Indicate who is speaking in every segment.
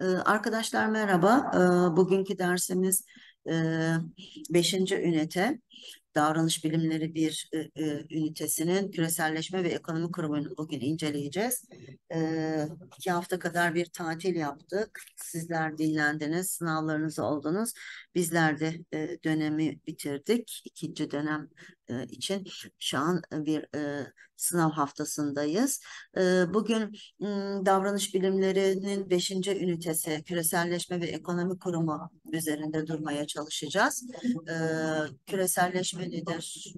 Speaker 1: Ee, arkadaşlar merhaba. Ee, bugünkü dersimiz 5. E, ünite davranış bilimleri bir e, e, ünitesinin küreselleşme ve ekonomi kurumunu bugün inceleyeceğiz. E, iki hafta kadar bir tatil yaptık. Sizler dinlendiniz, sınavlarınız oldunuz. Bizler de e, dönemi bitirdik. İkinci dönem e, için şu an bir e, sınav haftasındayız. E, bugün m, davranış bilimlerinin beşinci ünitesi küreselleşme ve ekonomi kurumu üzerinde durmaya çalışacağız. E, küreselleşme nedir?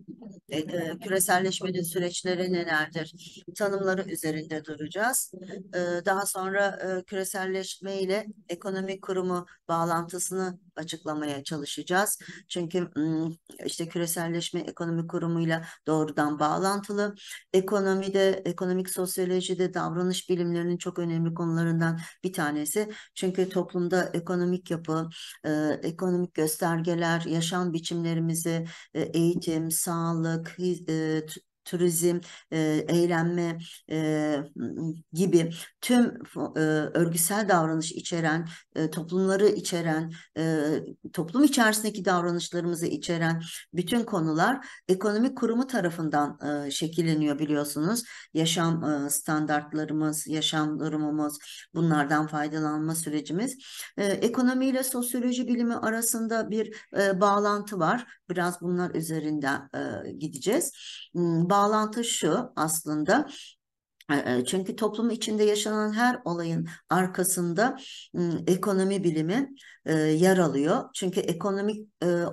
Speaker 1: E, e, küreselleşmenin süreçleri nelerdir? Tanımları üzerinde duracağız. E, daha sonra e, küreselleşme ile ekonomik kurumu bağlantısını açıklamaya çalışacağız. Çünkü işte küreselleşme ekonomi kurumuyla doğrudan bağlantılı. Ekonomide, ekonomik sosyolojide davranış bilimlerinin çok önemli konularından bir tanesi. Çünkü toplumda ekonomik yapı, e, ekonomik göstergeler, yaşam biçimlerimizi, e, eğitim, sağlık, turizm, e, eğlenme e, gibi tüm e, örgüsel davranış içeren, e, toplumları içeren, e, toplum içerisindeki davranışlarımızı içeren bütün konular ekonomik kurumu tarafından e, şekilleniyor biliyorsunuz. Yaşam e, standartlarımız, yaşam durumumuz, bunlardan faydalanma sürecimiz. E, ekonomiyle sosyoloji bilimi arasında bir e, bağlantı var. Biraz bunlar üzerinde e, gideceğiz. Ba hmm, bağlantı şu aslında e, e, çünkü toplum içinde yaşanan her olayın arkasında ekonomi bilimi e, yer alıyor. Çünkü ekonomik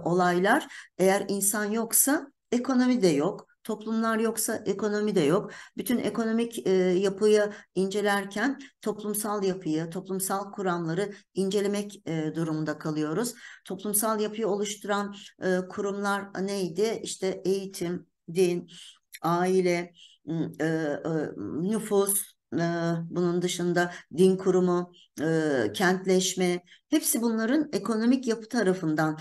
Speaker 1: olaylar eğer insan yoksa ekonomi de yok. Toplumlar yoksa ekonomi de yok. Bütün ekonomik e, yapıyı incelerken toplumsal yapıyı, toplumsal kuramları incelemek e, durumunda kalıyoruz. Toplumsal yapıyı oluşturan e, kurumlar neydi? İşte eğitim, din, aile, e, e, nüfus, bunun dışında din kurumu, kentleşme hepsi bunların ekonomik yapı tarafından,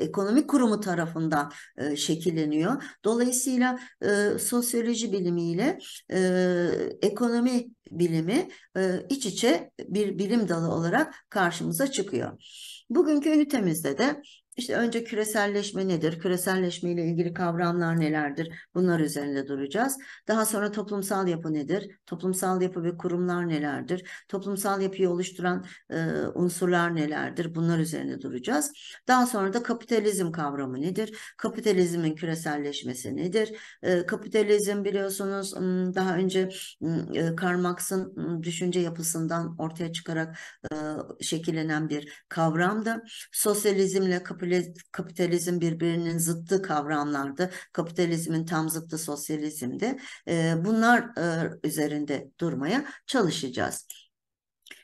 Speaker 1: ekonomik kurumu tarafından şekilleniyor. Dolayısıyla sosyoloji bilimiyle ekonomi bilimi iç içe bir bilim dalı olarak karşımıza çıkıyor. Bugünkü ünitemizde de işte önce küreselleşme nedir? Küreselleşme ile ilgili kavramlar nelerdir? Bunlar üzerinde duracağız. Daha sonra toplumsal yapı nedir? Toplumsal yapı ve kurumlar nelerdir? Toplumsal yapıyı oluşturan e, unsurlar nelerdir? Bunlar üzerinde duracağız. Daha sonra da kapitalizm kavramı nedir? Kapitalizmin küreselleşmesi nedir? E, kapitalizm biliyorsunuz daha önce e, Karl Marx'ın düşünce yapısından ortaya çıkarak e, şekillenen bir kavramdı. Sosyalizmle kapitalizm kapitalizm birbirinin zıttı kavramlardı. Kapitalizmin tam zıttı sosyalizmdi. bunlar üzerinde durmaya çalışacağız.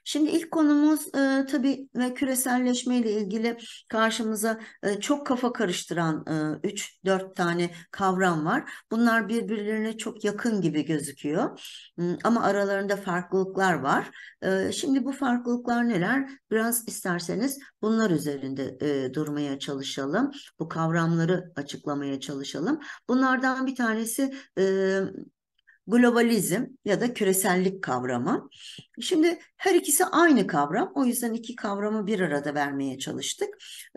Speaker 1: Şimdi ilk konumuz e, tabii ve küreselleşme ile ilgili karşımıza e, çok kafa karıştıran 3-4 e, tane kavram var. Bunlar birbirlerine çok yakın gibi gözüküyor. Hmm, ama aralarında farklılıklar var. E, şimdi bu farklılıklar neler? Biraz isterseniz bunlar üzerinde e, durmaya çalışalım. Bu kavramları açıklamaya çalışalım. Bunlardan bir tanesi e, globalizm ya da küresellik kavramı. Şimdi her ikisi aynı kavram. O yüzden iki kavramı bir arada vermeye çalıştık.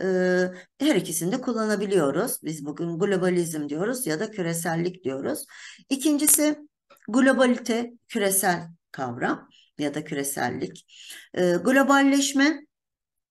Speaker 1: Ee, her ikisini de kullanabiliyoruz. Biz bugün globalizm diyoruz ya da küresellik diyoruz. İkincisi globalite, küresel kavram ya da küresellik. Ee, globalleşme,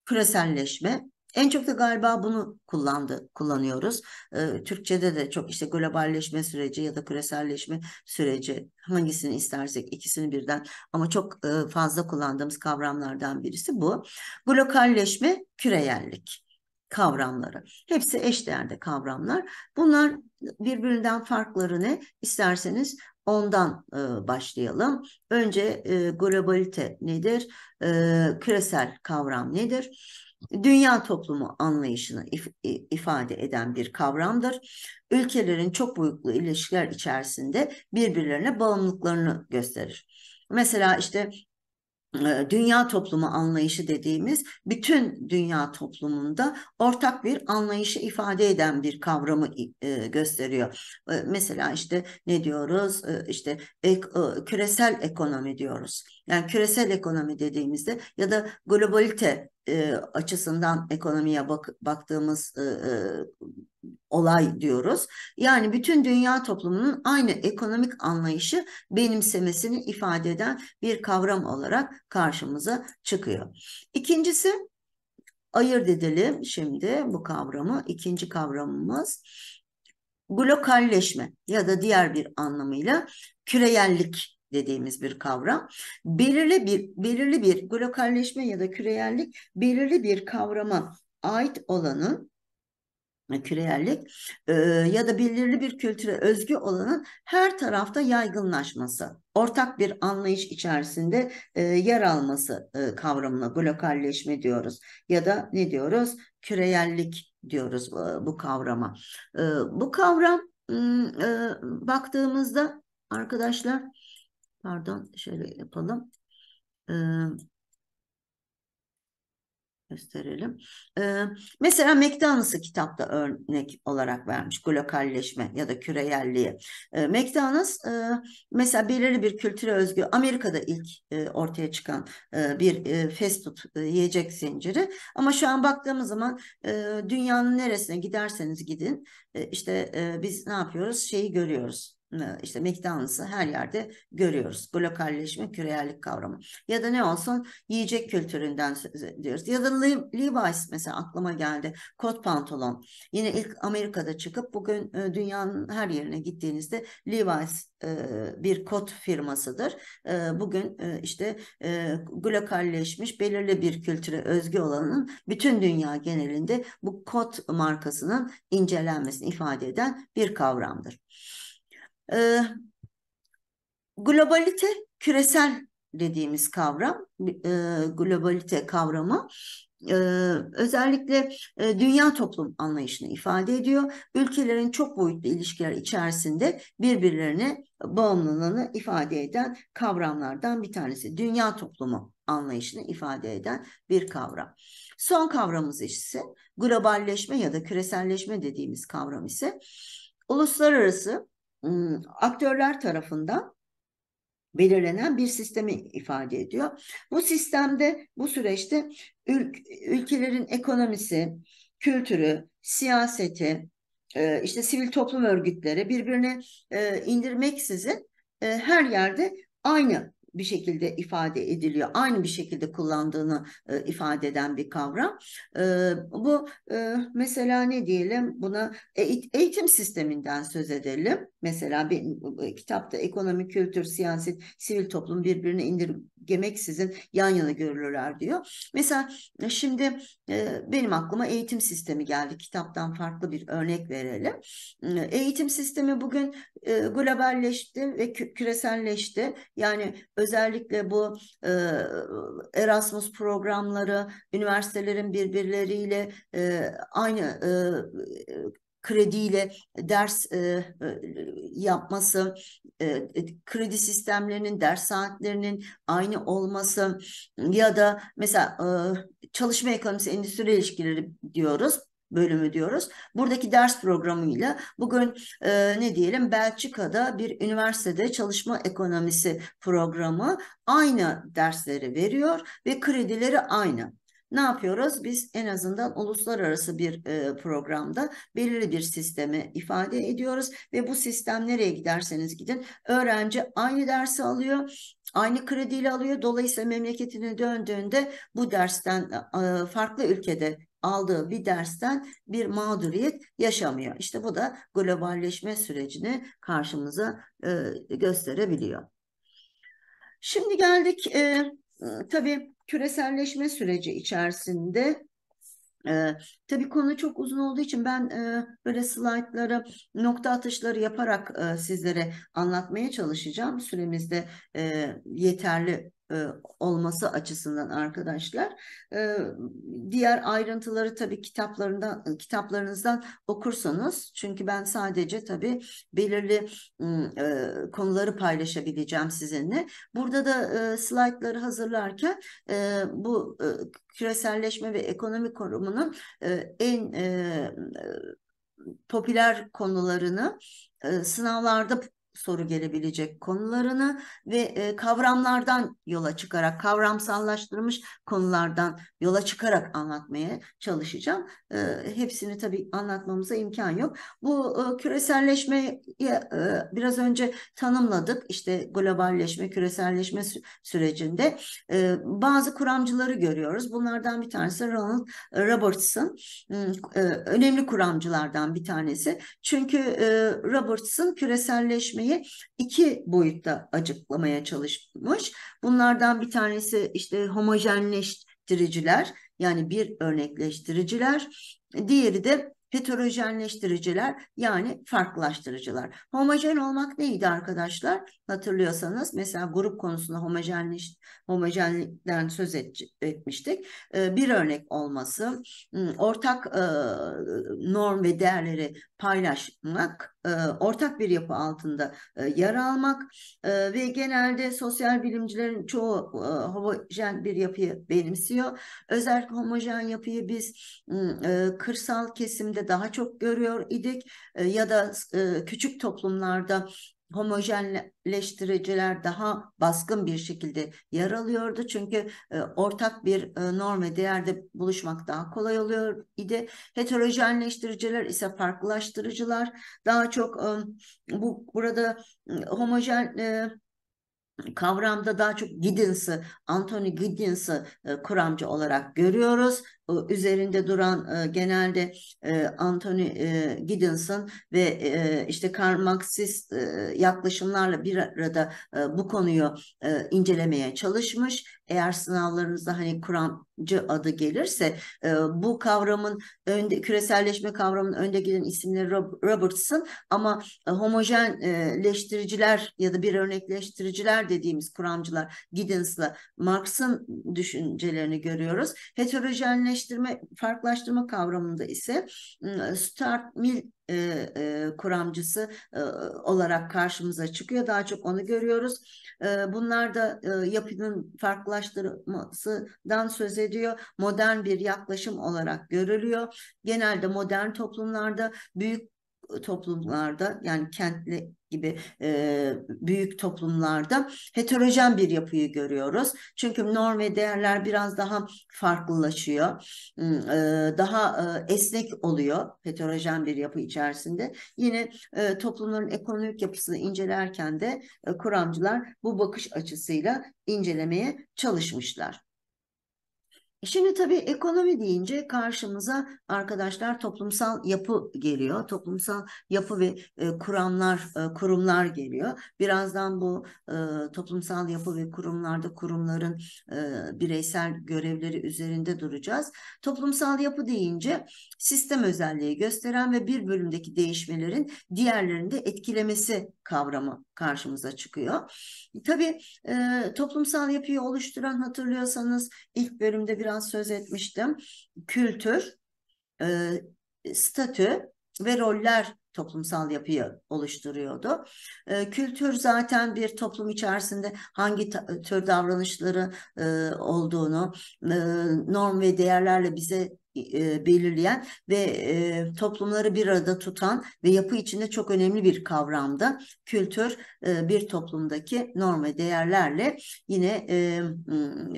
Speaker 1: küreselleşme. En çok da galiba bunu kullandı, kullanıyoruz. Ee, Türkçe'de de çok işte globalleşme süreci ya da küreselleşme süreci hangisini istersek ikisini birden ama çok e, fazla kullandığımız kavramlardan birisi bu. Bu lokalleşme, küreyellik kavramları. Hepsi eşdeğerde kavramlar. Bunlar birbirinden farkları ne? İsterseniz ondan e, başlayalım. Önce e, globalite nedir? E, küresel kavram nedir? dünya toplumu anlayışını if ifade eden bir kavramdır. Ülkelerin çok boyutlu ilişkiler içerisinde birbirlerine bağımlılıklarını gösterir. Mesela işte e, dünya toplumu anlayışı dediğimiz bütün dünya toplumunda ortak bir anlayışı ifade eden bir kavramı e, gösteriyor. E, mesela işte ne diyoruz? E, işte küresel ekonomi diyoruz. Yani küresel ekonomi dediğimizde ya da globalite e, açısından ekonomiye bak, baktığımız e, e, olay diyoruz. Yani bütün dünya toplumunun aynı ekonomik anlayışı benimsemesini ifade eden bir kavram olarak karşımıza çıkıyor. İkincisi ayırt edelim şimdi bu kavramı. İkinci kavramımız globalleşme ya da diğer bir anlamıyla küreyellik dediğimiz bir kavram. Belirli bir belirli bir globalleşme ya da küresellik belirli bir kavrama ait olanın e, küresellik e, ya da belirli bir kültüre özgü olanın her tarafta yaygınlaşması, ortak bir anlayış içerisinde e, yer alması e, kavramına globalleşme diyoruz ya da ne diyoruz küresellik diyoruz e, bu kavrama. E, bu kavram e, baktığımızda arkadaşlar Pardon şöyle yapalım. Ee, gösterelim. Ee, mesela McDonald's'ı kitapta örnek olarak vermiş globalleşme ya da küreyelliği. Ee, McDonald's e, mesela belirli bir kültüre özgü Amerika'da ilk e, ortaya çıkan e, bir e, fast food e, yiyecek zinciri ama şu an baktığımız zaman e, dünyanın neresine giderseniz gidin e, işte e, biz ne yapıyoruz şeyi görüyoruz ee, işte McDonald's'ı her yerde görüyoruz. Globalleşme, küresellik kavramı. Ya da ne olsun yiyecek kültüründen söz ediyoruz. Ya da Levi's mesela aklıma geldi. Kot pantolon. Yine ilk Amerika'da çıkıp bugün e, dünyanın her yerine gittiğinizde Levi's e, bir kot firmasıdır. E, bugün işte globalleşmiş belirli bir kültüre özgü olanın bütün dünya genelinde bu kot markasının incelenmesini ifade eden bir kavramdır. E, globalite küresel dediğimiz kavram, e, globalite kavramı e, özellikle e, dünya toplum anlayışını ifade ediyor. Ülkelerin çok boyutlu ilişkiler içerisinde birbirlerine bağımlılığını ifade eden kavramlardan bir tanesi. Dünya toplumu anlayışını ifade eden bir kavram. Son kavramımız ise globalleşme ya da küreselleşme dediğimiz kavram ise uluslararası Iı, aktörler tarafından belirlenen bir sistemi ifade ediyor. Bu sistemde bu süreçte ül ülkelerin ekonomisi, kültürü, siyaseti, e, işte sivil toplum örgütleri birbirine e, indirmeksizin e, her yerde aynı bir şekilde ifade ediliyor. Aynı bir şekilde kullandığını e, ifade eden bir kavram. E, bu e, mesela ne diyelim buna eğitim sisteminden söz edelim. Mesela bir e, kitapta ekonomi, kültür, siyaset, sivil toplum birbirine indirgemeksizin yan yana görülürler diyor. Mesela e, şimdi e, benim aklıma eğitim sistemi geldi. Kitaptan farklı bir örnek verelim. E, eğitim sistemi bugün e, globalleşti ve küreselleşti. Yani özellikle bu e, Erasmus programları, üniversitelerin birbirleriyle e, aynı e, krediyle ders e, e yapması, e, e, kredi sistemlerinin, ders saatlerinin aynı olması ya da mesela e, çalışma ekonomisi endüstri ilişkileri diyoruz bölümü diyoruz. Buradaki ders programıyla bugün e, ne diyelim Belçika'da bir üniversitede çalışma ekonomisi programı aynı dersleri veriyor ve kredileri aynı. Ne yapıyoruz? Biz en azından uluslararası bir e, programda belirli bir sistemi ifade ediyoruz ve bu sistem nereye giderseniz gidin öğrenci aynı dersi alıyor aynı krediyle alıyor. Dolayısıyla memleketine döndüğünde bu dersten e, farklı ülkede aldığı bir dersten bir mağduriyet yaşamıyor. İşte bu da globalleşme sürecini karşımıza e, gösterebiliyor. Şimdi geldik e, tabii küreselleşme süreci içerisinde ee, tabii konu çok uzun olduğu için ben e, böyle slaytları nokta atışları yaparak e, sizlere anlatmaya çalışacağım. süremizde e, yeterli e, olması açısından arkadaşlar. E, diğer ayrıntıları tabii kitaplarından e, kitaplarınızdan okursanız çünkü ben sadece tabii belirli konuları paylaşabileceğim sizinle. Burada da slaytları hazırlarken bu küreselleşme ve ekonomi korumunun en popüler konularını sınavlarda soru gelebilecek konularını ve e, kavramlardan yola çıkarak kavramsallaştırmış konulardan yola çıkarak anlatmaya çalışacağım. E, hepsini tabii anlatmamıza imkan yok. Bu e, küreselleşmeyi e, biraz önce tanımladık. İşte globalleşme, küreselleşme sü sürecinde e, bazı kuramcıları görüyoruz. Bunlardan bir tanesi Ronald Robertson. E, önemli kuramcılardan bir tanesi. Çünkü e, Robertson küreselleşmeyi hikayeyi iki boyutta açıklamaya çalışmış. Bunlardan bir tanesi işte homojenleştiriciler yani bir örnekleştiriciler. Diğeri de heterojenleştiriciler yani farklılaştırıcılar. Homojen olmak neydi arkadaşlar? Hatırlıyorsanız mesela grup konusunda homojenleş, homojenlikten söz et, etmiştik. Ee, bir örnek olması, hmm, ortak norm ve değerleri paylaşmak e, ortak bir yapı altında e, yer almak e, ve genelde sosyal bilimcilerin çoğu homojen bir yapıyı benimsiyor. Özellikle homojen yapıyı biz ıı, kırsal kesimde daha çok görüyor idik ya da küçük toplumlarda homojenleştiriciler daha baskın bir şekilde yer alıyordu. Çünkü e, ortak bir e, norm ve değerde buluşmak daha kolay oluyor idi. Heterojenleştiriciler ise farklılaştırıcılar. Daha çok e, bu burada e, homojen e, kavramda daha çok Giddens'ı, Anthony Giddens'ı e, kuramcı olarak görüyoruz. E, üzerinde duran e, genelde e, Anthony Giddens'ın ve işte Karl Marxist yaklaşımlarla bir arada bu konuyu incelemeye çalışmış. Eğer sınavlarınızda hani Kur'ancı adı gelirse bu kavramın önde, küreselleşme kavramının önde gelen isimleri Robertson ama homojenleştiriciler ya da bir örnekleştiriciler dediğimiz kuramcılar Giddens'la Marx'ın düşüncelerini görüyoruz. Heterojenleştiriciler Özelleştirme, farklılaştırma kavramında ise ıı, start mill e, e, kuramcısı e, olarak karşımıza çıkıyor. Daha çok onu görüyoruz. E, bunlar da e, yapının farklılaştırmasından söz ediyor. Modern bir yaklaşım olarak görülüyor. Genelde modern toplumlarda büyük toplumlarda yani kentli gibi e, büyük toplumlarda heterojen bir yapıyı görüyoruz. Çünkü norm ve değerler biraz daha farklılaşıyor. Hmm, e, daha e, esnek oluyor heterojen bir yapı içerisinde. Yine e, toplumların ekonomik yapısını incelerken de e, kuramcılar bu bakış açısıyla incelemeye çalışmışlar. Şimdi tabii ekonomi deyince karşımıza arkadaşlar toplumsal yapı geliyor. Toplumsal yapı ve e, kuramlar, e, kurumlar geliyor. Birazdan bu e, toplumsal yapı ve kurumlarda kurumların e, bireysel görevleri üzerinde duracağız. Toplumsal yapı deyince sistem özelliği gösteren ve bir bölümdeki değişmelerin diğerlerini de etkilemesi kavramı karşımıza çıkıyor. Tabii e, toplumsal yapıyı oluşturan hatırlıyorsanız ilk bölümde bir biraz söz etmiştim. Kültür, e, statü ve roller toplumsal yapıyı oluşturuyordu. E, kültür zaten bir toplum içerisinde hangi tür davranışları e, olduğunu e, norm ve değerlerle bize e, belirleyen ve e, toplumları bir arada tutan ve yapı içinde çok önemli bir kavramdı. Kültür e, bir toplumdaki norm ve değerlerle yine e,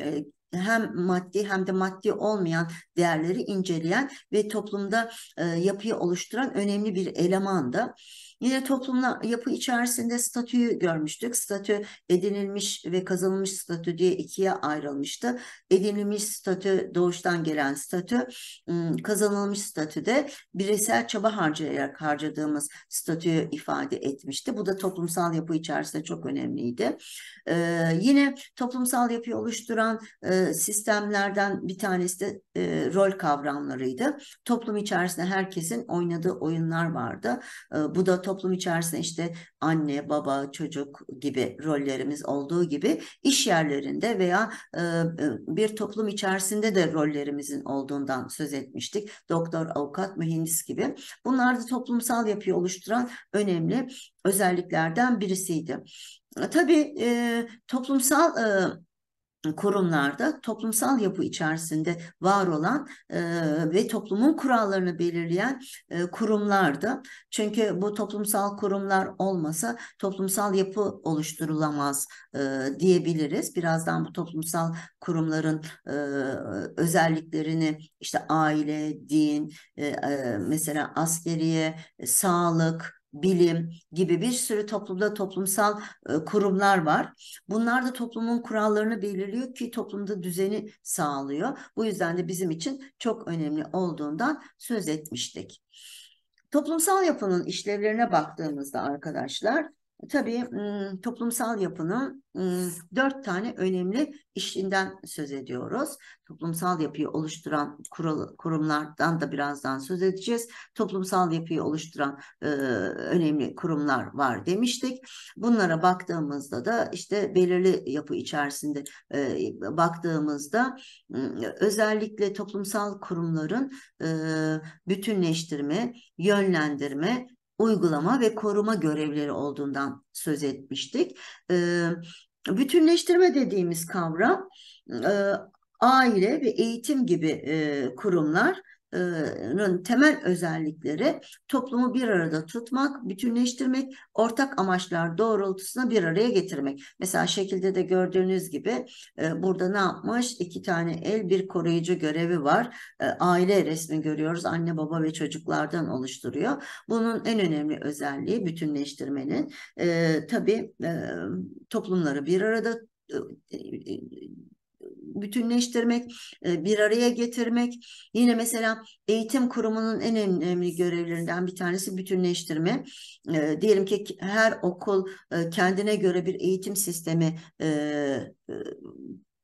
Speaker 1: e, hem maddi hem de maddi olmayan değerleri inceleyen ve toplumda e, yapıyı oluşturan önemli bir elemandı. Yine toplumla yapı içerisinde statüyü görmüştük. Statü edinilmiş ve kazanılmış statü diye ikiye ayrılmıştı. Edinilmiş statü doğuştan gelen statü, ıı, kazanılmış statü de bireysel çaba harcayarak harcadığımız statüyü ifade etmişti. Bu da toplumsal yapı içerisinde çok önemliydi. yine toplumsal yapıyı oluşturan ıı, sistemlerden bir tanesi de ıı, rol kavramlarıydı. Toplum içerisinde herkesin oynadığı oyunlar vardı. bu da toplum içerisinde işte anne, baba, çocuk gibi rollerimiz olduğu gibi iş yerlerinde veya e, e, bir toplum içerisinde de rollerimizin olduğundan söz etmiştik. Doktor, avukat, mühendis gibi. Bunlar da toplumsal yapıyı oluşturan önemli özelliklerden birisiydi. E, tabii e, toplumsal e, kurumlarda toplumsal yapı içerisinde var olan e, ve toplumun kurallarını belirleyen e, kurumlardı. Çünkü bu toplumsal kurumlar olmasa toplumsal yapı oluşturulamaz e, diyebiliriz. Birazdan bu toplumsal kurumların e, özelliklerini işte aile, din, e, e, mesela askeriye, e, sağlık, bilim gibi bir sürü toplumda toplumsal e, kurumlar var. Bunlar da toplumun kurallarını belirliyor ki toplumda düzeni sağlıyor. Bu yüzden de bizim için çok önemli olduğundan söz etmiştik. Toplumsal yapının işlevlerine baktığımızda arkadaşlar Tabii toplumsal yapının dört tane önemli işinden söz ediyoruz. Toplumsal yapıyı oluşturan kural, kurumlardan da birazdan söz edeceğiz. Toplumsal yapıyı oluşturan önemli kurumlar var demiştik. Bunlara baktığımızda da işte belirli yapı içerisinde baktığımızda özellikle toplumsal kurumların bütünleştirme, yönlendirme uygulama ve koruma görevleri olduğundan söz etmiştik. E, bütünleştirme dediğimiz kavram e, aile ve eğitim gibi e, kurumlar temel özellikleri toplumu bir arada tutmak, bütünleştirmek, ortak amaçlar doğrultusunda bir araya getirmek. Mesela şekilde de gördüğünüz gibi burada ne yapmış? İki tane el bir koruyucu görevi var. Aile resmi görüyoruz. Anne baba ve çocuklardan oluşturuyor. Bunun en önemli özelliği bütünleştirmenin. Tabii toplumları bir arada bütünleştirmek, e, bir araya getirmek. Yine mesela eğitim kurumunun en önemli görevlerinden bir tanesi bütünleştirme. E, diyelim ki her okul e, kendine göre bir eğitim sistemi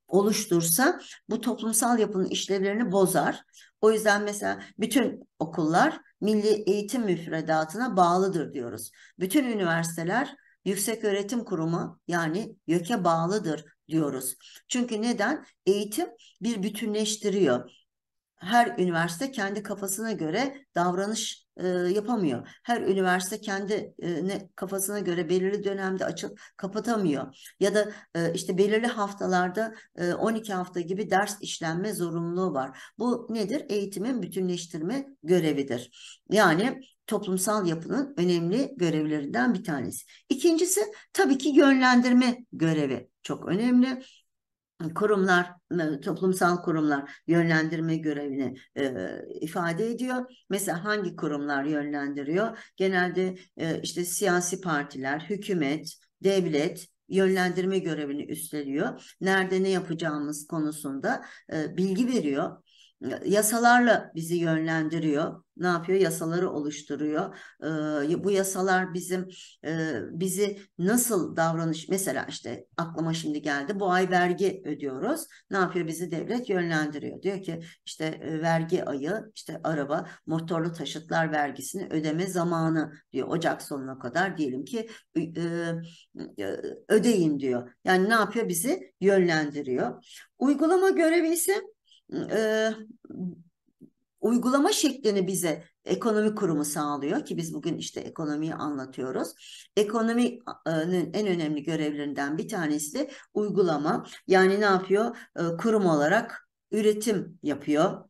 Speaker 1: oluştursa bu toplumsal yapının işlevlerini bozar. O yüzden mesela bütün okullar milli eğitim müfredatına bağlıdır diyoruz. Bütün üniversiteler yüksek öğretim kurumu yani YÖK'e bağlıdır diyoruz. Çünkü neden? Eğitim bir bütünleştiriyor. Her üniversite kendi kafasına göre davranış e, yapamıyor. Her üniversite kendi e, ne, kafasına göre belirli dönemde açıp kapatamıyor. Ya da e, işte belirli haftalarda e, 12 hafta gibi ders işlenme zorunluluğu var. Bu nedir? Eğitimin bütünleştirme görevidir. Yani toplumsal yapının önemli görevlerinden bir tanesi. İkincisi tabii ki yönlendirme görevi çok önemli kurumlar, toplumsal kurumlar yönlendirme görevini e, ifade ediyor. Mesela hangi kurumlar yönlendiriyor? Genelde e, işte siyasi partiler, hükümet, devlet yönlendirme görevini üstleniyor. Nerede ne yapacağımız konusunda e, bilgi veriyor yasalarla bizi yönlendiriyor. Ne yapıyor? Yasaları oluşturuyor. Ee, bu yasalar bizim e, bizi nasıl davranış mesela işte aklıma şimdi geldi. Bu ay vergi ödüyoruz. Ne yapıyor? Bizi devlet yönlendiriyor. Diyor ki işte e, vergi ayı, işte araba, motorlu taşıtlar vergisini ödeme zamanı diyor. Ocak sonuna kadar diyelim ki e, e, e ödeyin diyor. Yani ne yapıyor? Bizi yönlendiriyor. Uygulama görevi ise e, uygulama şeklini bize ekonomi kurumu sağlıyor ki biz bugün işte ekonomiyi anlatıyoruz. Ekonominin en önemli görevlerinden bir tanesi de uygulama. Yani ne yapıyor? Kurum olarak üretim yapıyor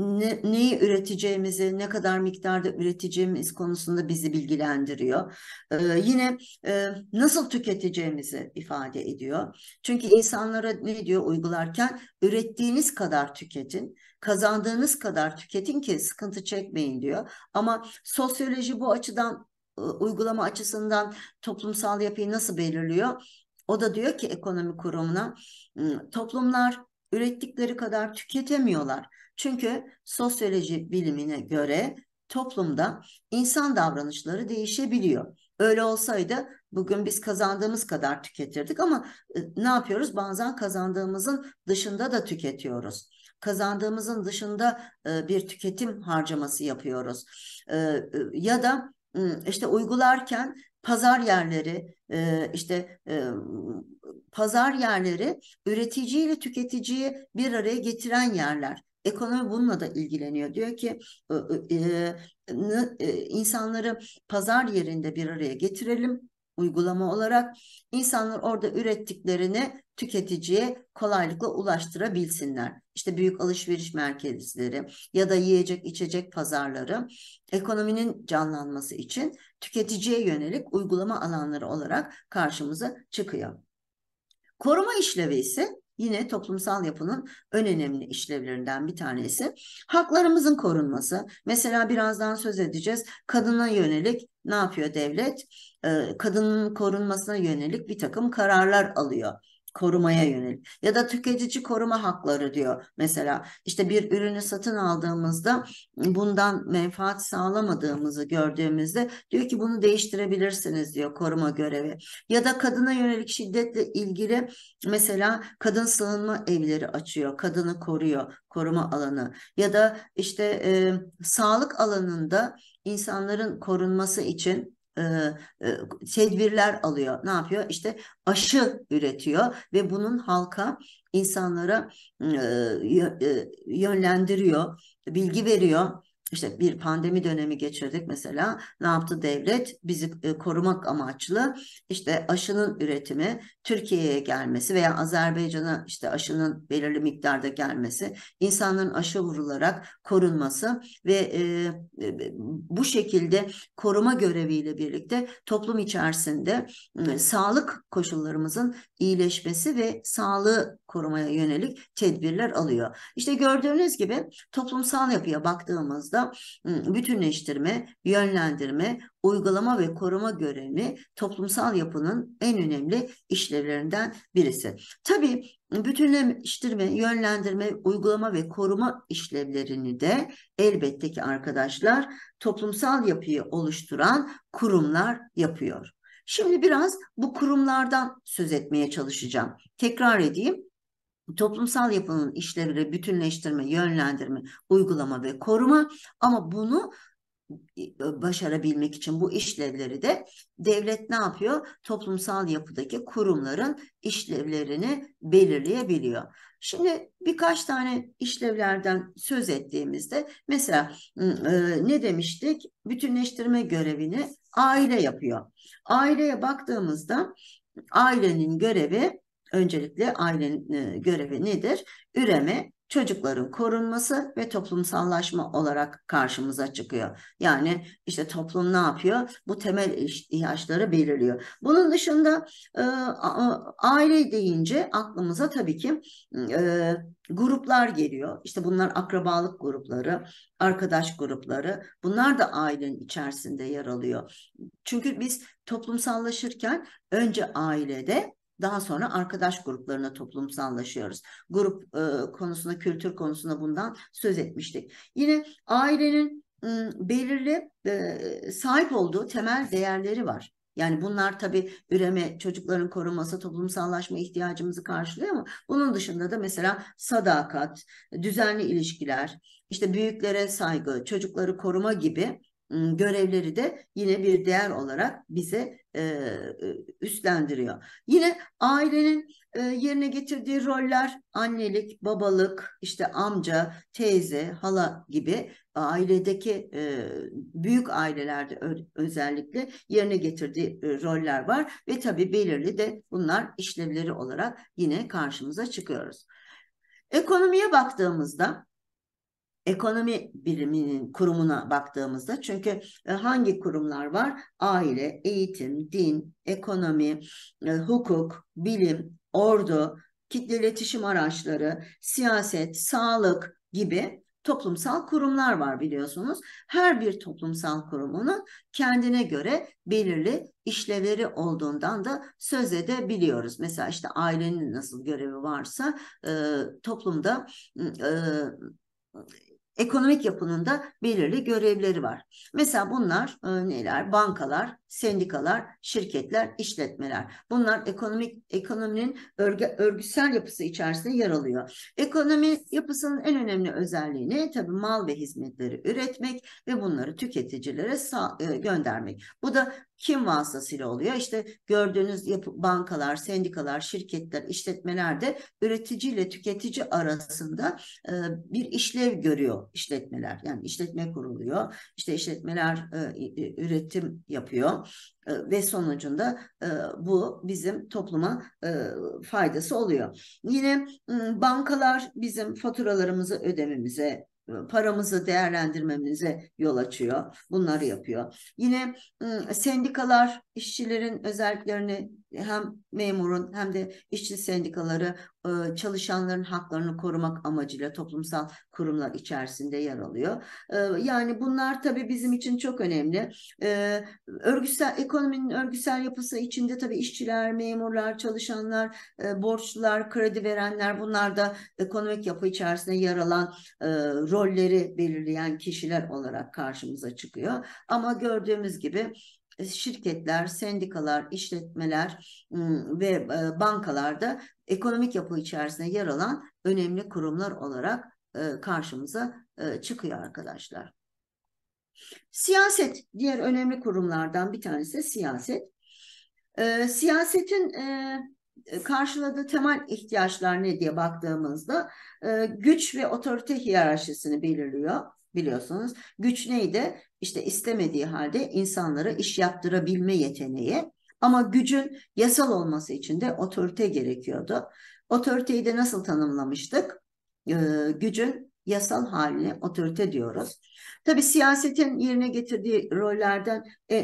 Speaker 1: ne, neyi üreteceğimizi, ne kadar miktarda üreteceğimiz konusunda bizi bilgilendiriyor. Ee, yine e, nasıl tüketeceğimizi ifade ediyor. Çünkü insanlara ne diyor uygularken ürettiğiniz kadar tüketin, kazandığınız kadar tüketin ki sıkıntı çekmeyin diyor. Ama sosyoloji bu açıdan e, uygulama açısından toplumsal yapıyı nasıl belirliyor? O da diyor ki ekonomi kurumuna hmm, toplumlar ürettikleri kadar tüketemiyorlar çünkü sosyoloji bilimine göre toplumda insan davranışları değişebiliyor. Öyle olsaydı bugün biz kazandığımız kadar tüketirdik ama e, ne yapıyoruz? Bazen kazandığımızın dışında da tüketiyoruz. Kazandığımızın dışında e, bir tüketim harcaması yapıyoruz. E, ya da ıı, işte uygularken pazar yerleri işte pazar yerleri üreticiyi ile tüketiciyi bir araya getiren yerler. Ekonomi bununla da ilgileniyor. Diyor ki e, e, insanları pazar yerinde bir araya getirelim uygulama olarak insanlar orada ürettiklerini tüketiciye kolaylıkla ulaştırabilsinler. İşte büyük alışveriş merkezleri ya da yiyecek içecek pazarları ekonominin canlanması için tüketiciye yönelik uygulama alanları olarak karşımıza çıkıyor. Koruma işlevi ise yine toplumsal yapının en önemli işlevlerinden bir tanesi. Haklarımızın korunması. Mesela birazdan söz edeceğiz. Kadına yönelik ne yapıyor devlet? Ee, kadının korunmasına yönelik bir takım kararlar alıyor korumaya yönelik ya da tüketici koruma hakları diyor mesela işte bir ürünü satın aldığımızda bundan menfaat sağlamadığımızı gördüğümüzde diyor ki bunu değiştirebilirsiniz diyor koruma görevi ya da kadına yönelik şiddetle ilgili mesela kadın sığınma evleri açıyor kadını koruyor koruma alanı ya da işte e, sağlık alanında insanların korunması için e, e, tedbirler alıyor. Ne yapıyor? İşte aşı üretiyor ve bunun halka, insanlara e, e, yönlendiriyor, bilgi veriyor işte bir pandemi dönemi geçirdik mesela ne yaptı devlet bizi e, korumak amaçlı işte aşının üretimi Türkiye'ye gelmesi veya Azerbaycan'a işte aşının belirli miktarda gelmesi insanların aşı vurularak korunması ve e, e, bu şekilde koruma göreviyle birlikte toplum içerisinde ıı, sağlık koşullarımızın iyileşmesi ve sağlığı korumaya yönelik tedbirler alıyor. İşte gördüğünüz gibi toplumsal yapıya baktığımızda ıı, bütünleştirme, yönlendirme, uygulama ve koruma görevi toplumsal yapının en önemli işlevlerinden birisi. Tabii ıı, bütünleştirme, yönlendirme, uygulama ve koruma işlevlerini de elbette ki arkadaşlar toplumsal yapıyı oluşturan kurumlar yapıyor. Şimdi biraz bu kurumlardan söz etmeye çalışacağım. Tekrar edeyim toplumsal yapının işlevleri bütünleştirme, yönlendirme, uygulama ve koruma ama bunu e, başarabilmek için bu işlevleri de devlet ne yapıyor? Toplumsal yapıdaki kurumların işlevlerini belirleyebiliyor. Şimdi birkaç tane işlevlerden söz ettiğimizde mesela ıı, ıı, ne demiştik? Bütünleştirme görevini aile yapıyor. Aileye baktığımızda ailenin görevi Öncelikle ailenin e, görevi nedir? Üreme, çocukların korunması ve toplumsallaşma olarak karşımıza çıkıyor. Yani işte toplum ne yapıyor? Bu temel ihtiyaçları belirliyor. Bunun dışında e, aile deyince aklımıza tabii ki e, gruplar geliyor. İşte bunlar akrabalık grupları, arkadaş grupları. Bunlar da ailenin içerisinde yer alıyor. Çünkü biz toplumsallaşırken önce ailede daha sonra arkadaş gruplarına toplumsallaşıyoruz. Grup e, konusunda, kültür konusunda bundan söz etmiştik. Yine ailenin m, belirli e, sahip olduğu temel değerleri var. Yani bunlar tabii üreme, çocukların koruması, toplumsallaşma ihtiyacımızı karşılıyor ama bunun dışında da mesela sadakat, düzenli ilişkiler, işte büyüklere saygı, çocukları koruma gibi Iı, görevleri de yine bir değer olarak bize e, üstlendiriyor. Yine ailenin e, yerine getirdiği roller annelik, babalık, işte amca, teyze, hala gibi ailedeki e, büyük ailelerde özellikle yerine getirdiği roller var ve tabii belirli de bunlar işlevleri olarak yine karşımıza çıkıyoruz. Ekonomiye baktığımızda ekonomi biriminin kurumuna baktığımızda çünkü e, hangi kurumlar var? Aile, eğitim, din, ekonomi, e, hukuk, bilim, ordu, kitle iletişim araçları, siyaset, sağlık gibi toplumsal kurumlar var biliyorsunuz. Her bir toplumsal kurumunun kendine göre belirli işlevleri olduğundan da söz edebiliyoruz. Mesela işte ailenin nasıl görevi varsa e, toplumda ekonomik yapının da belirli görevleri var. Mesela bunlar e, neler? Bankalar, sendikalar, şirketler, işletmeler. Bunlar ekonomik ekonominin örgü, örgütsel yapısı içerisinde yer alıyor. Ekonomi yapısının en önemli özelliğini tabii mal ve hizmetleri üretmek ve bunları tüketicilere sağ, e, göndermek. Bu da kim vasıtasıyla oluyor? İşte gördüğünüz yapı, bankalar, sendikalar, şirketler, işletmeler de üretici ile tüketici arasında e, bir işlev görüyor işletmeler. Yani işletme kuruluyor. İşte işletmeler e, üretim yapıyor. E, ve sonucunda e, bu bizim topluma e, faydası oluyor. Yine ıı, bankalar bizim faturalarımızı ödememize paramızı değerlendirmemize yol açıyor. Bunları yapıyor. Yine ıı, sendikalar işçilerin özelliklerini hem memurun hem de işçi sendikaları çalışanların haklarını korumak amacıyla toplumsal kurumlar içerisinde yer alıyor. Yani bunlar tabii bizim için çok önemli. Örgütsel ekonominin örgütsel yapısı içinde tabii işçiler, memurlar, çalışanlar, borçlular, kredi verenler bunlar da ekonomik yapı içerisinde yer alan rolleri belirleyen kişiler olarak karşımıza çıkıyor. Ama gördüğümüz gibi e, şirketler, sendikalar, işletmeler ıı, ve e, bankalarda ekonomik yapı içerisinde yer alan önemli kurumlar olarak e, karşımıza çıkıyor arkadaşlar. Siyaset diğer önemli kurumlardan bir tanesi de siyaset. Siyasetin karşıladığı temel ihtiyaçlar ne diye baktığımızda güç ve otorite hiyerarşisini belirliyor biliyorsunuz. Güç neydi? işte istemediği halde insanlara iş yaptırabilme yeteneği ama gücün yasal olması için de otorite gerekiyordu. Otoriteyi de nasıl tanımlamıştık? Ee, gücün yasal haline otorite diyoruz. Tabii siyasetin yerine getirdiği rollerden e,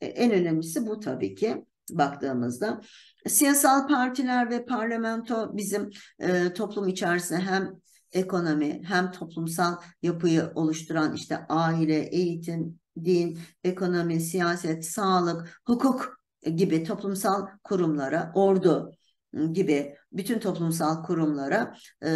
Speaker 1: e, en önemlisi bu tabii ki baktığımızda. Siyasal partiler ve parlamento bizim e, toplum içerisinde hem ekonomi hem toplumsal yapıyı oluşturan işte aile, eğitim, din, ekonomi, siyaset, sağlık, hukuk gibi toplumsal kurumlara, ordu gibi bütün toplumsal kurumlara e,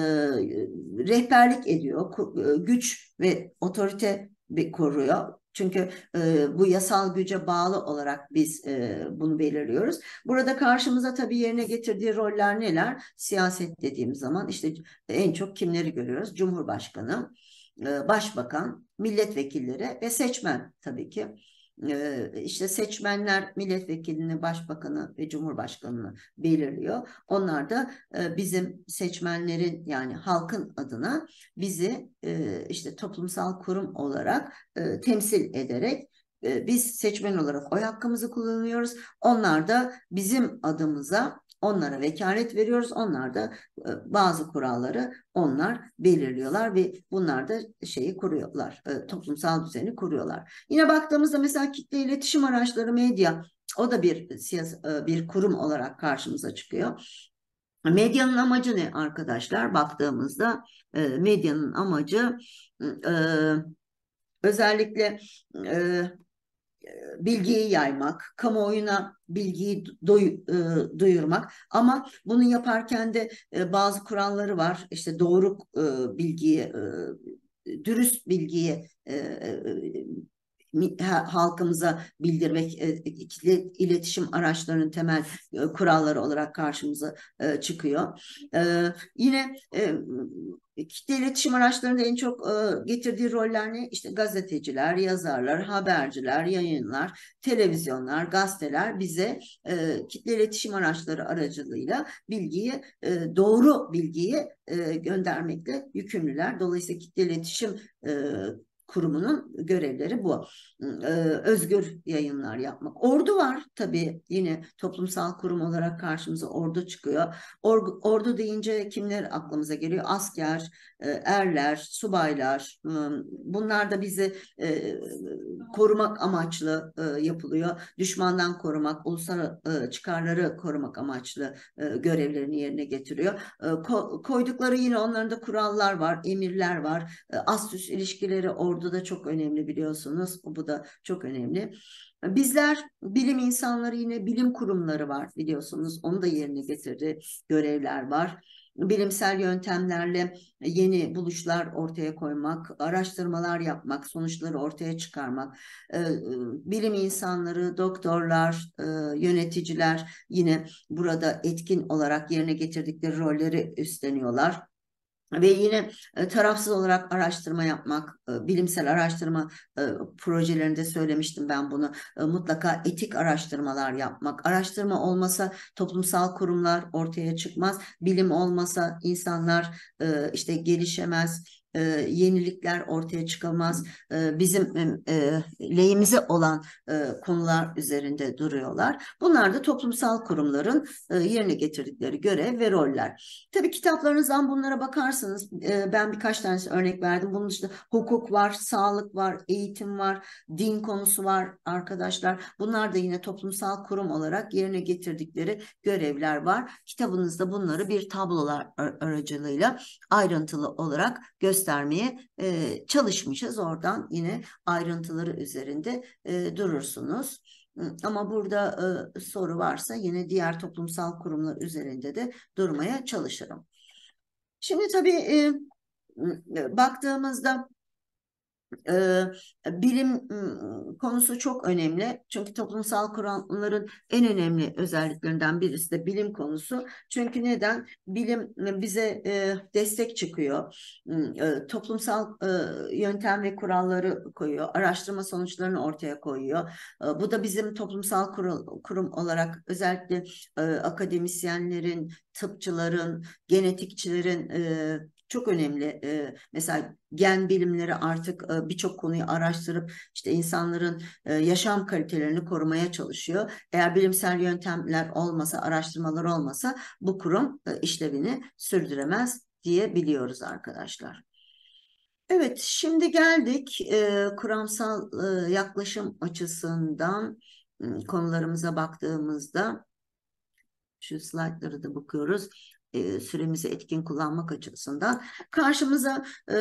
Speaker 1: rehberlik ediyor, e, güç ve otorite koruyor çünkü e, bu yasal güce bağlı olarak biz e, bunu belirliyoruz. Burada karşımıza tabii yerine getirdiği roller neler? Siyaset dediğimiz zaman işte en çok kimleri görüyoruz? Cumhurbaşkanı, e, başbakan, milletvekilleri ve seçmen tabii ki. Ee, işte seçmenler milletvekilini, başbakanı ve cumhurbaşkanını belirliyor. Onlar da e, bizim seçmenlerin yani halkın adına bizi e, işte toplumsal kurum olarak e, temsil ederek biz seçmen olarak oy hakkımızı kullanıyoruz. Onlar da bizim adımıza Onlara vekalet veriyoruz. Onlar da e, bazı kuralları onlar belirliyorlar ve bunlar da şeyi kuruyorlar. E, toplumsal düzeni kuruyorlar. Yine baktığımızda mesela kitle iletişim araçları medya o da bir siyasi, e, bir kurum olarak karşımıza çıkıyor. Medyanın amacı ne arkadaşlar? Baktığımızda medyanın amacı özellikle bilgiyi yaymak, kamuoyuna bilgiyi e, duyurmak ama bunu yaparken de e, bazı kuralları var. İşte doğru e, bilgiyi, e, dürüst bilgiyi halkımıza bildirmek e, ikili iletişim araçlarının temel e, kuralları olarak karşımıza e, çıkıyor. yine kitle iletişim araçlarının en çok getirdiği roller ne? İşte gazeteciler, yazarlar, haberciler, yayınlar, televizyonlar, gazeteler bize kitle iletişim araçları aracılığıyla bilgiyi, doğru bilgiyi göndermekle yükümlüler. Dolayısıyla kitle iletişim Kurumu'nun görevleri bu. E, özgür yayınlar yapmak. Ordu var tabii yine toplumsal kurum olarak karşımıza ordu çıkıyor. ordu deyince kimler aklımıza geliyor? Asker, e, erler, subaylar e, bunlar da bizi e, korumak amaçlı yapılıyor. Düşmandan korumak, ulusal çıkarları korumak amaçlı görevlerini yerine getiriyor. Koydukları yine onların da kurallar var, emirler var. Ast üst ilişkileri orduda çok önemli biliyorsunuz. Bu da çok önemli. Bizler bilim insanları yine bilim kurumları var biliyorsunuz. Onu da yerine getirdi. Görevler var bilimsel yöntemlerle yeni buluşlar ortaya koymak, araştırmalar yapmak, sonuçları ortaya çıkarmak, ee, bilim insanları, doktorlar, e, yöneticiler yine burada etkin olarak yerine getirdikleri rolleri üstleniyorlar ve yine e, tarafsız olarak araştırma yapmak, e, bilimsel araştırma e, projelerinde söylemiştim ben bunu. E, mutlaka etik araştırmalar yapmak. Araştırma olmasa toplumsal kurumlar ortaya çıkmaz. Bilim olmasa insanlar e, işte gelişemez, e, yenilikler ortaya çıkamaz. E, bizim e, lehimize olan e, konular üzerinde duruyorlar. Bunlar da toplumsal kurumların e, yerine getirdikleri görev ve roller. Tabii kitaplarınızdan bunlara bakarsınız. E, ben birkaç tane örnek verdim. Bunun dışında hukuk var, sağlık var, eğitim var, din konusu var arkadaşlar. Bunlar da yine toplumsal kurum olarak yerine getirdikleri görevler var. Kitabınızda bunları bir tablolar aracılığıyla ayrıntılı olarak gösteriyorsunuz göstermeye e, çalışmışız. Oradan yine ayrıntıları üzerinde e, durursunuz. Ama burada e, soru varsa yine diğer toplumsal kurumlar üzerinde de durmaya çalışırım. Şimdi tabii e, baktığımızda e, bilim ıı, konusu çok önemli. Çünkü toplumsal kuralların en önemli özelliklerinden birisi de bilim konusu. Çünkü neden? Bilim ıı, bize e, destek çıkıyor. E, toplumsal e, yöntem ve kuralları koyuyor. Araştırma sonuçlarını ortaya koyuyor. E, bu da bizim toplumsal kurum, kurum olarak özellikle e, akademisyenlerin, tıpçıların, genetikçilerin e, çok önemli. E, mesela gen bilimleri artık e, birçok konuyu araştırıp işte insanların e, yaşam kalitelerini korumaya çalışıyor. Eğer bilimsel yöntemler olmasa, araştırmalar olmasa bu kurum e, işlevini sürdüremez diyebiliyoruz arkadaşlar. Evet, şimdi geldik e, kuramsal e, yaklaşım açısından e, konularımıza baktığımızda şu slaytları da bakıyoruz. E, süremizi etkin kullanmak açısından karşımıza e,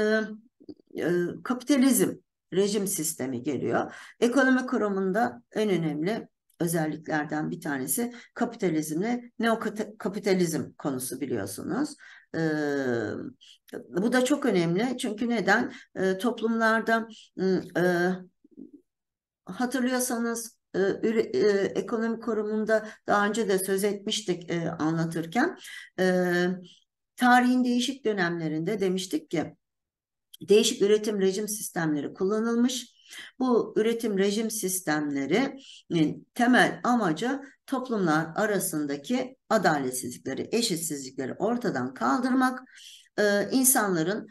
Speaker 1: e, kapitalizm rejim sistemi geliyor. Ekonomi kurumunda en önemli özelliklerden bir tanesi kapitalizmle neokapitalizm konusu biliyorsunuz. Ee, bu da çok önemli çünkü neden? Ee, toplumlarda ıı, e, hatırlıyorsanız e, e, ekonomi korumunda daha önce de söz etmiştik e, anlatırken. E, tarihin değişik dönemlerinde demiştik ki değişik üretim rejim sistemleri kullanılmış. Bu üretim rejim sistemlerinin e, temel amacı toplumlar arasındaki adaletsizlikleri, eşitsizlikleri ortadan kaldırmak, e, insanların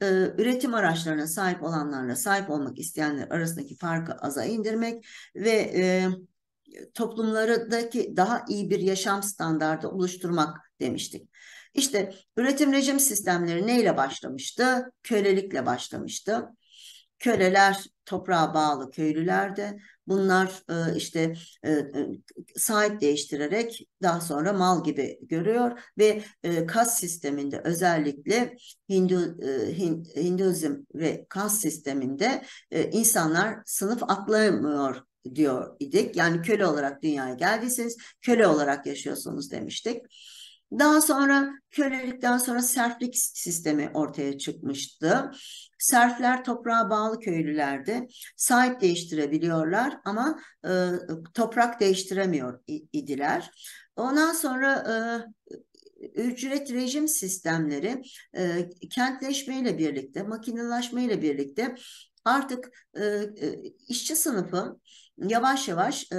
Speaker 1: e, üretim araçlarına sahip olanlarla sahip olmak isteyenler arasındaki farkı aza indirmek ve e, toplumlardaki daha iyi bir yaşam standardı oluşturmak demiştik. İşte üretim rejim sistemleri neyle başlamıştı? Kölelikle başlamıştı. Köleler toprağa bağlı köylülerdi. Bunlar e, işte e, sahip değiştirerek daha sonra mal gibi görüyor ve e, kas sisteminde özellikle Hindu e, Hinduizm ve kas sisteminde e, insanlar sınıf atlamıyor diyor idik. Yani köle olarak dünyaya geldiyseniz köle olarak yaşıyorsunuz demiştik. Daha sonra kölelikten sonra serflik sistemi ortaya çıkmıştı. Serfler toprağa bağlı köylülerdi. Sahip değiştirebiliyorlar ama e, toprak değiştiremiyor idiler. Ondan sonra e, ücret rejim sistemleri e, kentleşmeyle birlikte, makinelaşmeyle birlikte artık e, e işçi sınıfı yavaş yavaş e,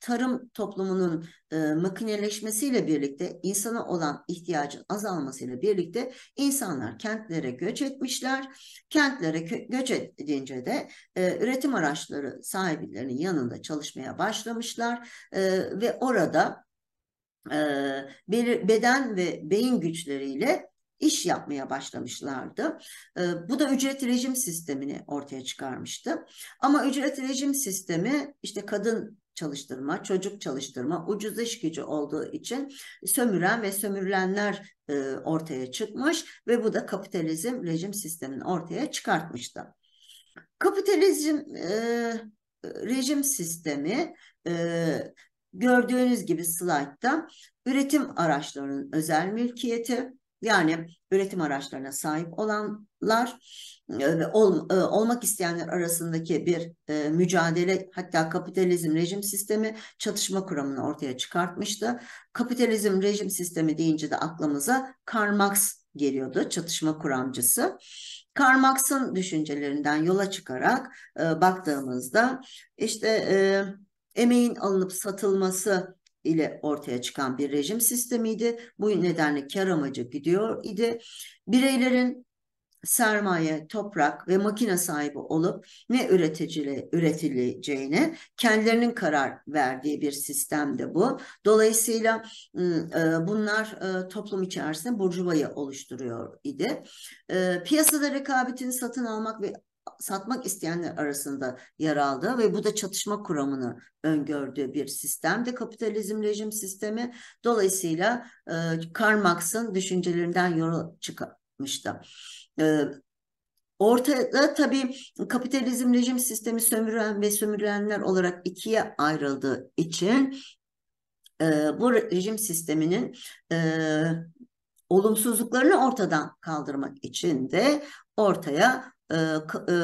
Speaker 1: tarım toplumunun e, makineleşmesiyle birlikte insana olan ihtiyacın azalmasıyla birlikte insanlar kentlere göç etmişler. Kentlere göç edince de e, üretim araçları sahiplerinin yanında çalışmaya başlamışlar e, ve orada e, beden ve beyin güçleriyle iş yapmaya başlamışlardı. E, bu da ücret rejim sistemini ortaya çıkarmıştı. Ama ücret rejim sistemi işte kadın çalıştırma, çocuk çalıştırma, ucuz iş gücü olduğu için sömüren ve sömürülenler e, ortaya çıkmış ve bu da kapitalizm rejim sistemini ortaya çıkartmıştı. Kapitalizm e, rejim sistemi e, gördüğünüz gibi slaytta üretim araçlarının özel mülkiyeti, yani üretim araçlarına sahip olanlar e, ve ol, e, olmak isteyenler arasındaki bir e, mücadele hatta kapitalizm rejim sistemi çatışma kuramını ortaya çıkartmıştı. Kapitalizm rejim sistemi deyince de aklımıza Karl Marx geliyordu çatışma kuramcısı. Karl Marx'ın düşüncelerinden yola çıkarak e, baktığımızda işte e, emeğin alınıp satılması ile ortaya çıkan bir rejim sistemiydi. Bu nedenle kar amacı gidiyor idi. Bireylerin sermaye, toprak ve makine sahibi olup ne üreticili üretileceğine kendilerinin karar verdiği bir sistemde bu. Dolayısıyla ıı, ıı, bunlar ıı, toplum içerisinde burjuvayı oluşturuyor idi. Piyasada rekabetin satın almak ve satmak isteyenler arasında yer aldı ve bu da çatışma kuramını öngördüğü bir sistemdi kapitalizm rejim sistemi. Dolayısıyla e, Karl Marx'ın düşüncelerinden yola çıkmıştı. E, Ortada tabii kapitalizm rejim sistemi sömüren ve sömürülenler olarak ikiye ayrıldığı için e, bu rejim sisteminin e, olumsuzluklarını ortadan kaldırmak için de ortaya e, e,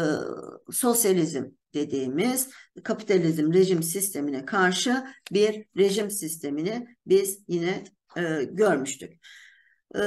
Speaker 1: sosyalizm dediğimiz kapitalizm rejim sistemine karşı bir rejim sistemini biz yine e, görmüştük. E,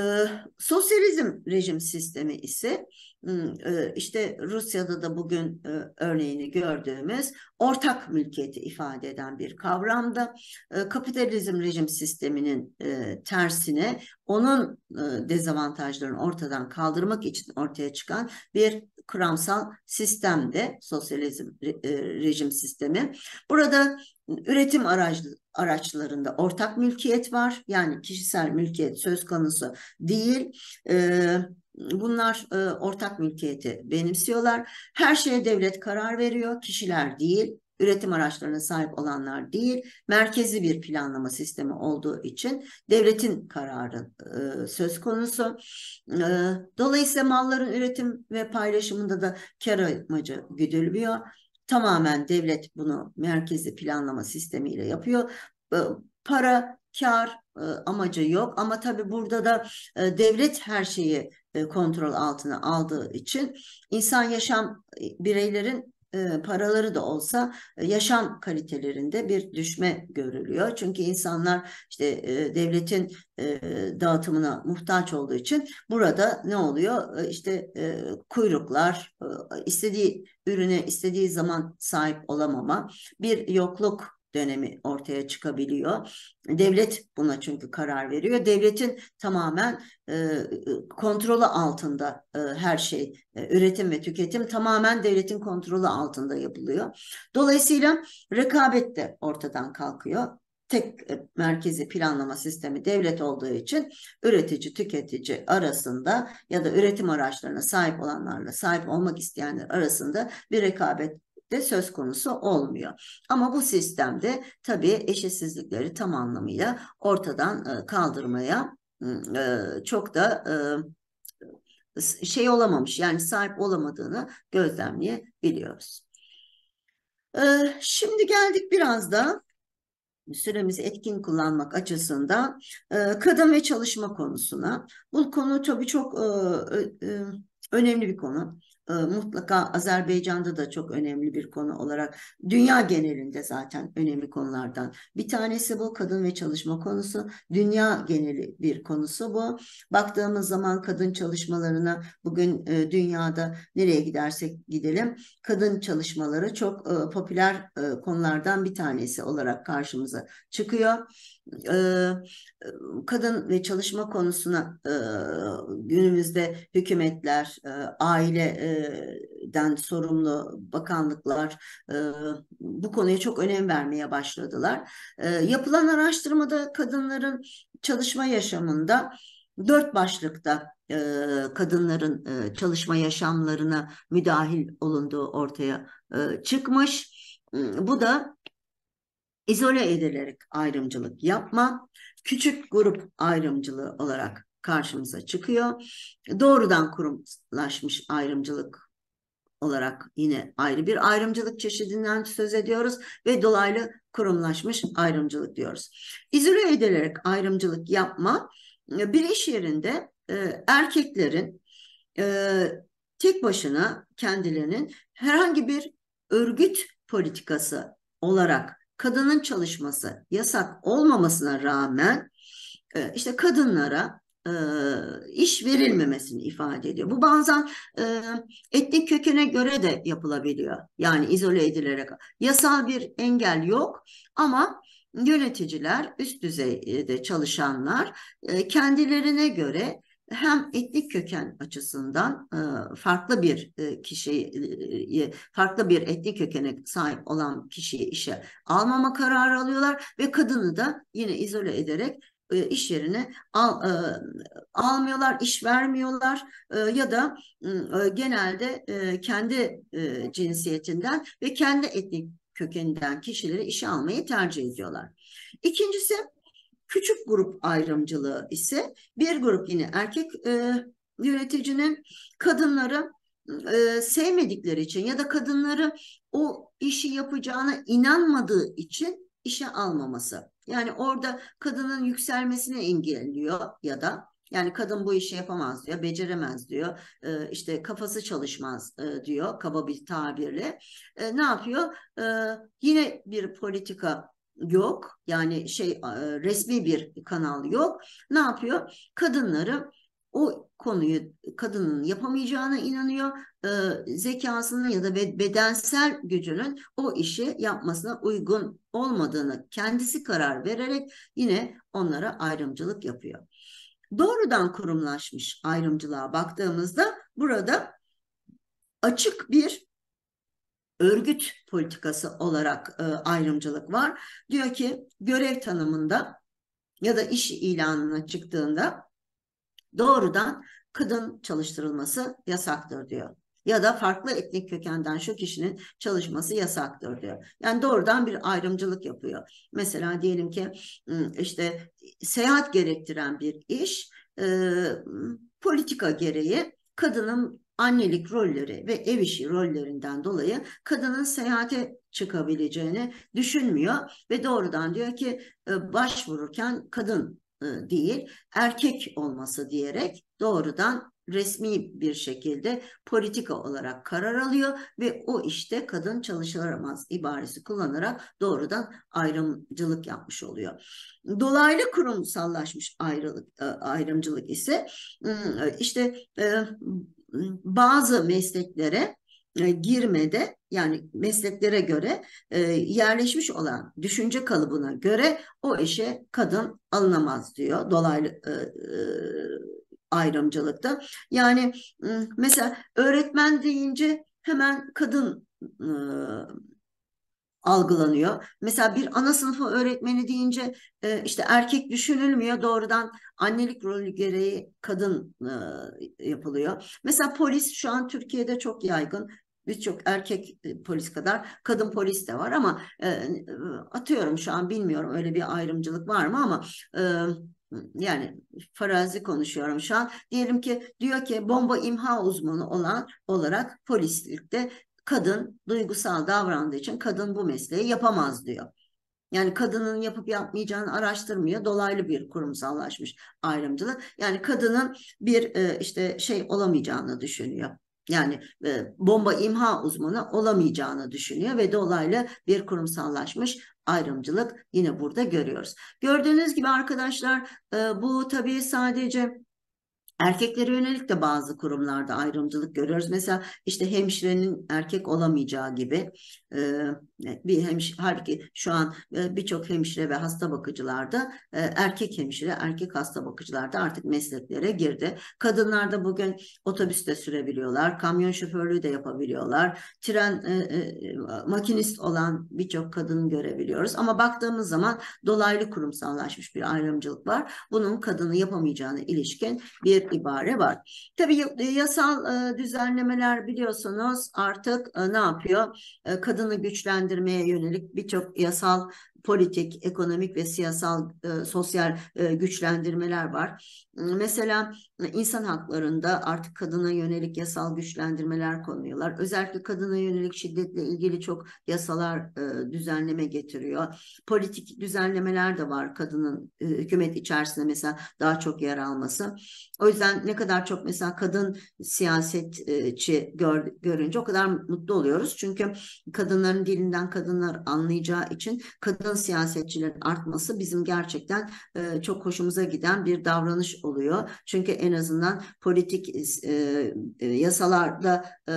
Speaker 1: sosyalizm rejim sistemi ise e, işte Rusya'da da bugün e, örneğini gördüğümüz ortak mülkiyeti ifade eden bir kavramda e, kapitalizm rejim sisteminin e, tersine onun e, dezavantajlarını ortadan kaldırmak için ortaya çıkan bir kuramsal sistemde sosyalizm e, rejim sistemi. Burada üretim araç araçlarında ortak mülkiyet var. Yani kişisel mülkiyet söz konusu değil. E, bunlar e, ortak mülkiyeti benimsiyorlar. Her şeye devlet karar veriyor, kişiler değil üretim araçlarına sahip olanlar değil, merkezi bir planlama sistemi olduğu için devletin kararı e, söz konusu. E, dolayısıyla malların üretim ve paylaşımında da kar amacı güdülmüyor. Tamamen devlet bunu merkezi planlama sistemiyle yapıyor. E, para, kar e, amacı yok ama tabii burada da e, devlet her şeyi kontrol altına aldığı için insan yaşam bireylerin paraları da olsa ıı, yaşam kalitelerinde bir düşme görülüyor. Çünkü insanlar işte ıı, devletin ıı, dağıtımına muhtaç olduğu için burada ne oluyor? E, işte kuyruklar, istediği ürüne istediği zaman sahip olamama, bir yokluk dönemi ortaya çıkabiliyor. Devlet buna çünkü karar veriyor. Devletin tamamen e, kontrolü altında e, her şey. E, üretim ve tüketim tamamen devletin kontrolü altında yapılıyor. Dolayısıyla rekabet de ortadan kalkıyor tek e, merkezi planlama sistemi devlet olduğu için üretici tüketici arasında ya da üretim araçlarına sahip olanlarla sahip olmak isteyenler arasında bir rekabet de söz konusu olmuyor. Ama bu sistemde tabii eşitsizlikleri tam anlamıyla ortadan e, kaldırmaya ıı, e, çok da e, şey olamamış yani sahip olamadığını gözlemleyebiliyoruz. Şimdi geldik biraz da süremizi etkin kullanmak açısından kadın ve çalışma konusuna. Bu konu tabii çok önemli bir konu. Ee, mutlaka Azerbaycan'da da çok önemli bir konu olarak dünya genelinde zaten önemli konulardan bir tanesi bu kadın ve çalışma konusu dünya geneli bir konusu bu baktığımız zaman kadın çalışmalarına bugün e, dünyada nereye gidersek gidelim kadın çalışmaları çok e, popüler e, konulardan bir tanesi olarak karşımıza çıkıyor kadın ve çalışma konusuna günümüzde hükümetler, aileden sorumlu bakanlıklar bu konuya çok önem vermeye başladılar. yapılan araştırmada kadınların çalışma yaşamında dört başlıkta kadınların çalışma yaşamlarına müdahil olunduğu ortaya çıkmış. Bu da izole edilerek ayrımcılık yapma, küçük grup ayrımcılığı olarak karşımıza çıkıyor. Doğrudan kurumlaşmış ayrımcılık olarak yine ayrı bir ayrımcılık çeşidinden söz ediyoruz ve dolaylı kurumlaşmış ayrımcılık diyoruz. İzole edilerek ayrımcılık yapma bir iş yerinde e, erkeklerin e, tek başına kendilerinin herhangi bir örgüt politikası olarak kadının çalışması yasak olmamasına rağmen e, işte kadınlara e, iş verilmemesini ifade ediyor. Bu bazen e, etnik kökene göre de yapılabiliyor. Yani izole edilerek. Yasal bir engel yok ama yöneticiler, üst düzeyde çalışanlar e, kendilerine göre hem etnik köken açısından e, farklı bir e, kişiyi e, farklı bir etnik kökene sahip olan kişiyi işe almama kararı alıyorlar ve kadını da yine izole ederek e, iş yerine al, almıyorlar, iş vermiyorlar ya da ıı, genelde kendi cinsiyetinden ve kendi etnik kökeninden kişileri işe almayı tercih ediyorlar. İkincisi Küçük grup ayrımcılığı ise bir grup yine erkek e, yöneticinin kadınları e, sevmedikleri için ya da kadınları o işi yapacağına inanmadığı için işe almaması. Yani orada kadının yükselmesini engelliyor ya da yani kadın bu işi yapamaz diyor, beceremez diyor, e, işte kafası çalışmaz e, diyor kaba bir tabirle. E, ne yapıyor? E, yine bir politika yok. Yani şey e, resmi bir kanal yok. Ne yapıyor? Kadınları o konuyu kadının yapamayacağına inanıyor. E, zekasının ya da bedensel gücünün o işi yapmasına uygun olmadığını kendisi karar vererek yine onlara ayrımcılık yapıyor. Doğrudan kurumlaşmış ayrımcılığa baktığımızda burada açık bir örgüt politikası olarak e, ayrımcılık var. Diyor ki görev tanımında ya da iş ilanına çıktığında doğrudan kadın çalıştırılması yasaktır diyor. Ya da farklı etnik kökenden şu kişinin çalışması yasaktır diyor. Yani doğrudan bir ayrımcılık yapıyor. Mesela diyelim ki işte seyahat gerektiren bir iş e, politika gereği kadının annelik rolleri ve ev işi rollerinden dolayı kadının seyahate çıkabileceğini düşünmüyor ve doğrudan diyor ki e, başvururken kadın e, değil erkek olması diyerek doğrudan resmi bir şekilde politika olarak karar alıyor ve o işte kadın çalışılamaz ibaresi kullanarak doğrudan ayrımcılık yapmış oluyor. Dolaylı kurumsallaşmış ayrılık, e, ayrımcılık ise ıı, işte bazı mesleklere e, girmede yani mesleklere göre e, yerleşmiş olan düşünce kalıbına göre o işe kadın alınamaz diyor dolaylı e, ayrımcılıkta. Yani mesela öğretmen deyince hemen kadın ıı, algılanıyor. Mesela bir ana sınıfı öğretmeni deyince e, işte erkek düşünülmüyor doğrudan annelik rolü gereği kadın e, yapılıyor. Mesela polis şu an Türkiye'de çok yaygın birçok erkek e, polis kadar kadın polis de var ama atıyorum şu an bilmiyorum öyle bir ayrımcılık var mı ama yani farazi konuşuyorum şu an. Diyelim ki diyor ki bomba imha uzmanı olan olarak polislikte kadın duygusal davrandığı için kadın bu mesleği yapamaz diyor. Yani kadının yapıp yapmayacağını araştırmıyor. Dolaylı bir kurumsallaşmış ayrımcılık. Yani kadının bir e, işte şey olamayacağını düşünüyor. Yani e, bomba imha uzmanı olamayacağını düşünüyor ve dolaylı bir kurumsallaşmış ayrımcılık yine burada görüyoruz. Gördüğünüz gibi arkadaşlar e, bu tabii sadece Erkeklere yönelik de bazı kurumlarda ayrımcılık görüyoruz. Mesela işte hemşirenin erkek olamayacağı gibi e, e, bir hemşire, halbuki şu an e, birçok hemşire ve hasta bakıcılarda e, erkek hemşire, erkek hasta bakıcılarda artık mesleklere girdi. Kadınlar da bugün otobüste sürebiliyorlar, kamyon şoförlüğü de yapabiliyorlar. Tren makinist olan birçok kadını görebiliyoruz ama baktığımız zaman dolaylı kurumsallaşmış bir ayrımcılık var. Bunun kadını yapamayacağına ilişkin bir ibare var. Tabii yasal düzenlemeler biliyorsunuz artık ne yapıyor? Kadını güçlendiriyor güçlendirmeye yönelik birçok yasal, politik, ekonomik ve siyasal, e, sosyal e, güçlendirmeler var. Mesela insan haklarında artık kadına yönelik yasal güçlendirmeler konuyorlar. Özellikle kadına yönelik şiddetle ilgili çok yasalar e, düzenleme getiriyor. Politik düzenlemeler de var kadının e, hükümet içerisinde mesela daha çok yer alması. O yüzden ne kadar çok mesela kadın siyasetçi gör, görünce o kadar mutlu oluyoruz. Çünkü kadınların dilinden kadınlar anlayacağı için kadın siyasetçilerin artması bizim gerçekten e, çok hoşumuza giden bir davranış oluyor. Çünkü en en azından politik e, e, yasalarda e,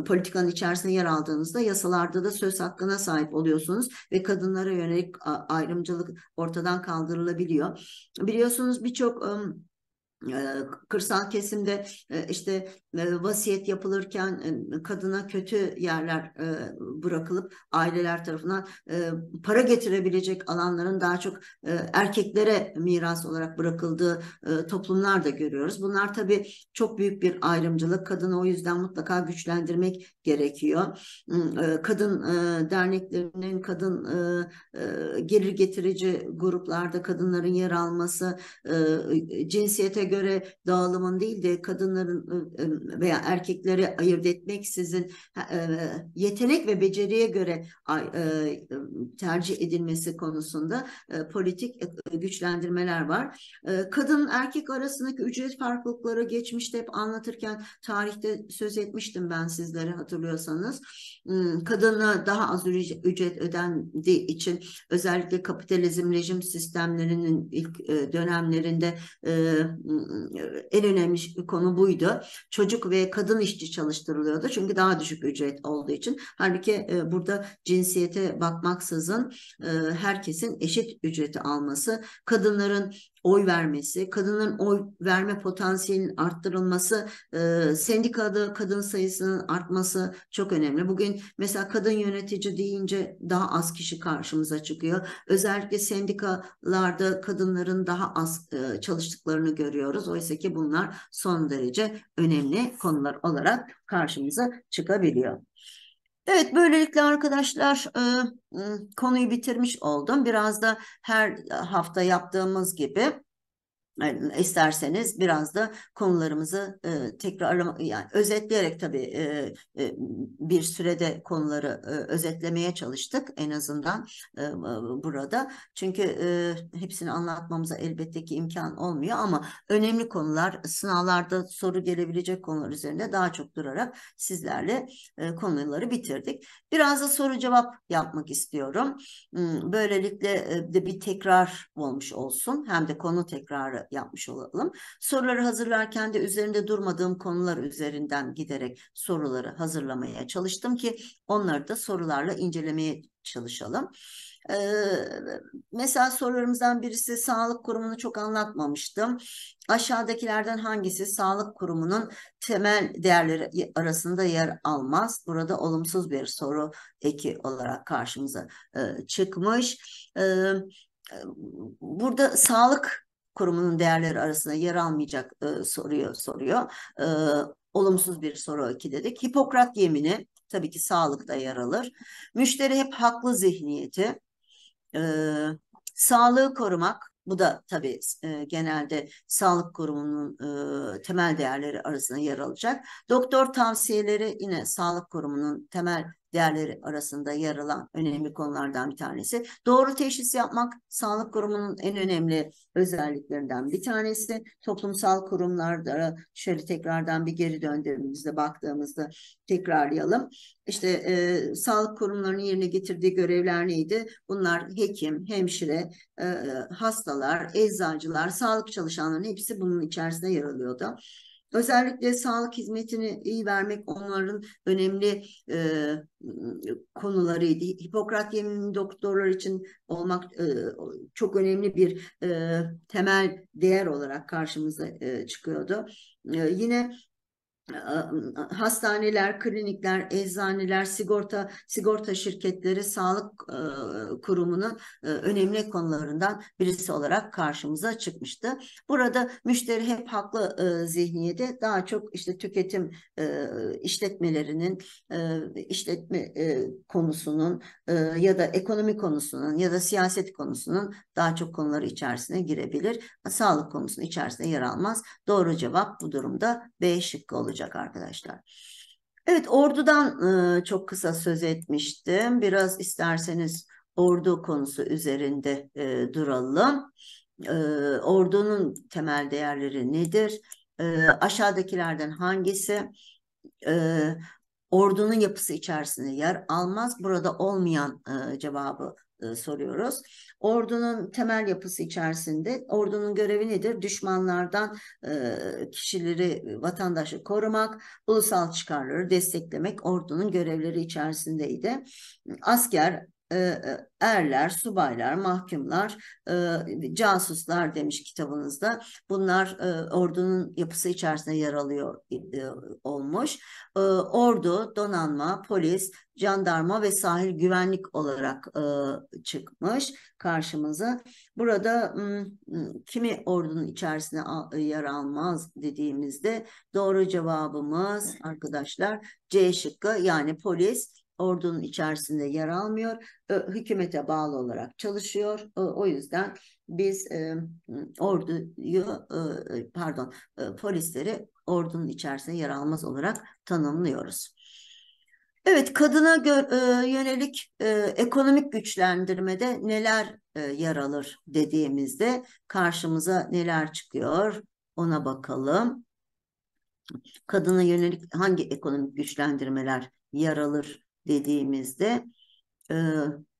Speaker 1: e, politikanın içerisinde yer aldığınızda yasalarda da söz hakkına sahip oluyorsunuz ve kadınlara yönelik ayrımcılık ortadan kaldırılabiliyor. Biliyorsunuz birçok e, kırsal kesimde işte vasiyet yapılırken kadına kötü yerler bırakılıp aileler tarafından para getirebilecek alanların daha çok erkeklere miras olarak bırakıldığı toplumlar da görüyoruz. Bunlar tabii çok büyük bir ayrımcılık. Kadını o yüzden mutlaka güçlendirmek gerekiyor. Kadın derneklerinin kadın gelir getirici gruplarda kadınların yer alması cinsiyete göre dağılımın değil de kadınların ıı, veya erkekleri ayırt etmeksizin ıı, yetenek ve beceriye göre ıı, tercih edilmesi konusunda politik güçlendirmeler var. Kadın erkek arasındaki ücret farklılıkları geçmişte hep anlatırken tarihte söz etmiştim ben sizlere hatırlıyorsanız. Kadına daha az ücret ödendiği için özellikle kapitalizm rejim sistemlerinin ilk dönemlerinde e, en önemli konu buydu. Çocuk ve kadın işçi çalıştırılıyordu çünkü daha düşük ücret olduğu için. Halbuki e, burada cinsiyete bakmaksızın e, herkesin eşit ücreti alması, kadınların oy vermesi, kadının oy verme potansiyelinin arttırılması, e, sendikada kadın sayısının artması çok önemli. Bugün mesela kadın yönetici deyince daha az kişi karşımıza çıkıyor. Özellikle sendikalarda kadınların daha az e, çalıştıklarını görüyoruz. Oysa ki bunlar son derece önemli konular olarak karşımıza çıkabiliyor. Evet böylelikle arkadaşlar e, e, konuyu bitirmiş oldum. Biraz da her hafta yaptığımız gibi isterseniz biraz da konularımızı e, tekrar yani özetleyerek tabii e, e, bir sürede konuları e, özetlemeye çalıştık en azından e, e, burada. Çünkü e, hepsini anlatmamıza elbette ki imkan olmuyor ama önemli konular sınavlarda soru gelebilecek konular üzerinde daha çok durarak sizlerle e, konuları bitirdik. Biraz da soru cevap yapmak istiyorum. Hmm, böylelikle e, de bir tekrar olmuş olsun hem de konu tekrarı da yapmış olalım. Soruları hazırlarken de üzerinde durmadığım konular üzerinden giderek soruları hazırlamaya çalıştım ki onları da sorularla incelemeye çalışalım. Ee, mesela sorularımızdan birisi sağlık kurumunu çok anlatmamıştım. Aşağıdakilerden hangisi sağlık kurumunun temel değerleri arasında yer almaz? Burada olumsuz bir soru eki olarak karşımıza e, çıkmış. Ee, e, burada sağlık kurumunun değerleri arasında yer almayacak e, soruyor soruyor. E, olumsuz bir soru 2 dedik. Hipokrat yemini tabii ki sağlıkta yer alır. Müşteri hep haklı zihniyeti. E, sağlığı korumak bu da tabii e, genelde sağlık kurumunun e, temel değerleri arasında yer alacak. Doktor tavsiyeleri yine sağlık kurumunun temel değerleri arasında yer alan önemli konulardan bir tanesi. Doğru teşhis yapmak sağlık kurumunun en önemli özelliklerinden bir tanesi. Toplumsal kurumlarda şöyle tekrardan bir geri döndüğümüzde baktığımızda tekrarlayalım. İşte e, sağlık kurumlarının yerine getirdiği görevler neydi? Bunlar hekim, hemşire, e, hastalar, eczacılar, sağlık çalışanların hepsi bunun içerisinde yer alıyordu. Özellikle sağlık hizmetini iyi vermek onların önemli e, konularıydı. Hipokrat yeminin doktorlar için olmak e, çok önemli bir e, temel değer olarak karşımıza e, çıkıyordu. E, yine hastaneler, klinikler, eczaneler, sigorta sigorta şirketleri, sağlık e, kurumunun e, önemli konularından birisi olarak karşımıza çıkmıştı. Burada müşteri hep haklı e, zihniyede daha çok işte tüketim e, işletmelerinin işletme konusunun ya da ekonomi konusunun ya da siyaset konusunun daha çok konuları içerisine girebilir. Sağlık konusunun içerisine yer almaz. Doğru cevap bu durumda B şıkkı olacak olacak arkadaşlar. Evet ordudan e, çok kısa söz etmiştim. Biraz isterseniz ordu konusu üzerinde e, duralım. E, ordunun temel değerleri nedir? E, aşağıdakilerden hangisi? E, ordunun yapısı içerisinde yer almaz. Burada olmayan e, cevabı e, soruyoruz. Ordunun temel yapısı içerisinde ordunun görevi nedir? Düşmanlardan e, kişileri, vatandaşı korumak, ulusal çıkarları desteklemek ordunun görevleri içerisindeydi. Asker e, e, erler, subaylar, mahkumlar, e, casuslar demiş kitabınızda. Bunlar ordunun yapısı içerisinde yer alıyor olmuş. Ordu, donanma, polis, jandarma ve sahil güvenlik olarak çıkmış karşımıza. Burada kimi ordunun içerisine yer almaz dediğimizde doğru cevabımız arkadaşlar C şıkkı yani polis ordunun içerisinde yer almıyor. Hükümete bağlı olarak çalışıyor. O yüzden biz e, orduyu e, pardon e, polisleri ordunun içerisinde yer almaz olarak tanımlıyoruz. Evet, kadına yönelik e, ekonomik güçlendirmede neler e, yer alır dediğimizde karşımıza neler çıkıyor ona bakalım. Kadına yönelik hangi ekonomik güçlendirmeler yer alır dediğimizde e,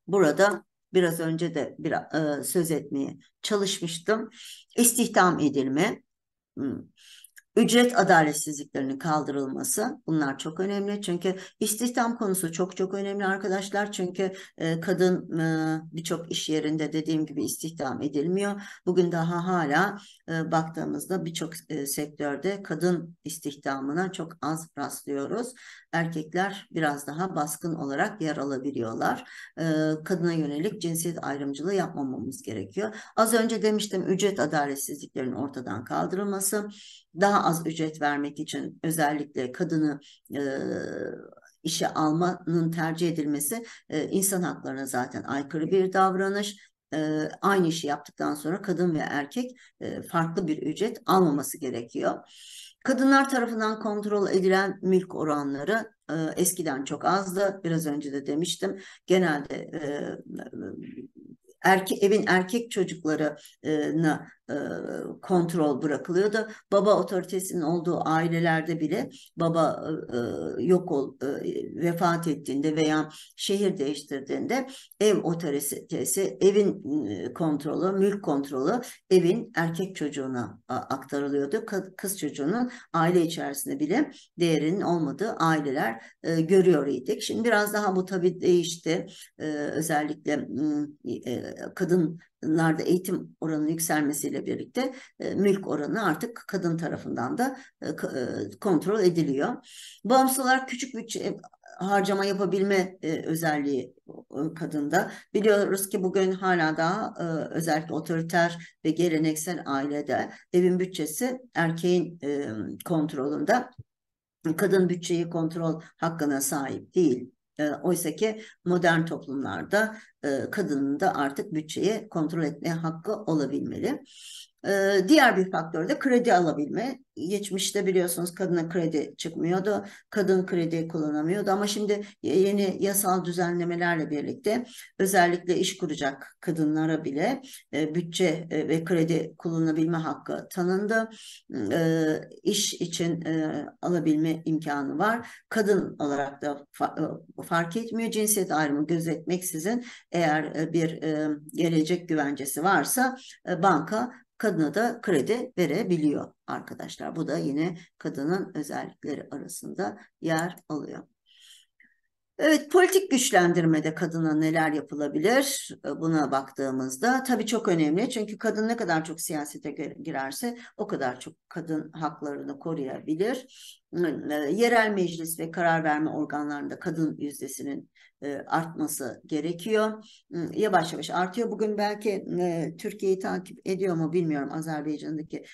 Speaker 1: burada biraz önce de bir e, söz etmeye çalışmıştım. İstihdam edilme, Ücret adaletsizliklerinin kaldırılması bunlar çok önemli. Çünkü istihdam konusu çok çok önemli arkadaşlar. Çünkü e, kadın e, birçok iş yerinde dediğim gibi istihdam edilmiyor. Bugün daha hala e, baktığımızda birçok e, sektörde kadın istihdamına çok az rastlıyoruz. Erkekler biraz daha baskın olarak yer alabiliyorlar. E, kadına yönelik cinsiyet ayrımcılığı yapmamamız gerekiyor. Az önce demiştim ücret adaletsizliklerinin ortadan kaldırılması daha az ücret vermek için özellikle kadını e, işe almanın tercih edilmesi e, insan haklarına zaten aykırı bir davranış. E, aynı işi yaptıktan sonra kadın ve erkek e, farklı bir ücret almaması gerekiyor. Kadınlar tarafından kontrol edilen mülk oranları e, eskiden çok azdı. Biraz önce de demiştim. Genelde e, erke, evin erkek çocuklarına e, kontrol bırakılıyordu. Baba otoritesinin olduğu ailelerde bile baba e, e, yok ol e, vefat ettiğinde veya şehir değiştirdiğinde ev otoritesi, evin e, kontrolü, mülk kontrolü evin erkek çocuğuna aktarılıyordu. Kız çocuğunun aile içerisinde bile değerinin olmadığı aileler e, görüyor idik. Şimdi biraz daha bu tabii değişti. Özellikle ıı, kadın larda eğitim oranının yükselmesiyle birlikte e, mülk oranı artık kadın tarafından da e, e kontrol ediliyor. Bağımsız olarak küçük bütçe e, harcama yapabilme e, özelliği e, kadında. Biliyoruz ki bugün hala daha e, özellikle otoriter ve geleneksel ailede evin bütçesi erkeğin e, kontrolünde. Kadın bütçeyi kontrol hakkına sahip değil. E, Oysa ki modern toplumlarda e, kadının da artık bütçeyi kontrol etmeye hakkı olabilmeli. Ee, diğer bir faktör de kredi alabilme. Geçmişte biliyorsunuz kadına kredi çıkmıyordu, kadın kredi kullanamıyordu ama şimdi yeni yasal düzenlemelerle birlikte özellikle iş kuracak kadınlara bile e, bütçe e, ve kredi kullanabilme hakkı tanındı. Ee, iş için e, alabilme imkanı var. Kadın olarak da fark etmiyor cinsiyet ayrımı gözetmeksizin eğer bir gelecek güvencesi varsa banka kadına da kredi verebiliyor arkadaşlar. Bu da yine kadının özellikleri arasında yer alıyor. Evet politik güçlendirmede kadına neler yapılabilir ee, buna baktığımızda tabii çok önemli. Çünkü kadın ne kadar çok siyasete girerse o kadar çok kadın haklarını koruyabilir. E, yerel meclis ve karar verme organlarında kadın yüzdesinin e, artması gerekiyor. Yavaş yavaş artıyor. Bugün belki e, Türkiye'yi takip ediyor mu bilmiyorum. Azerbaycan'daki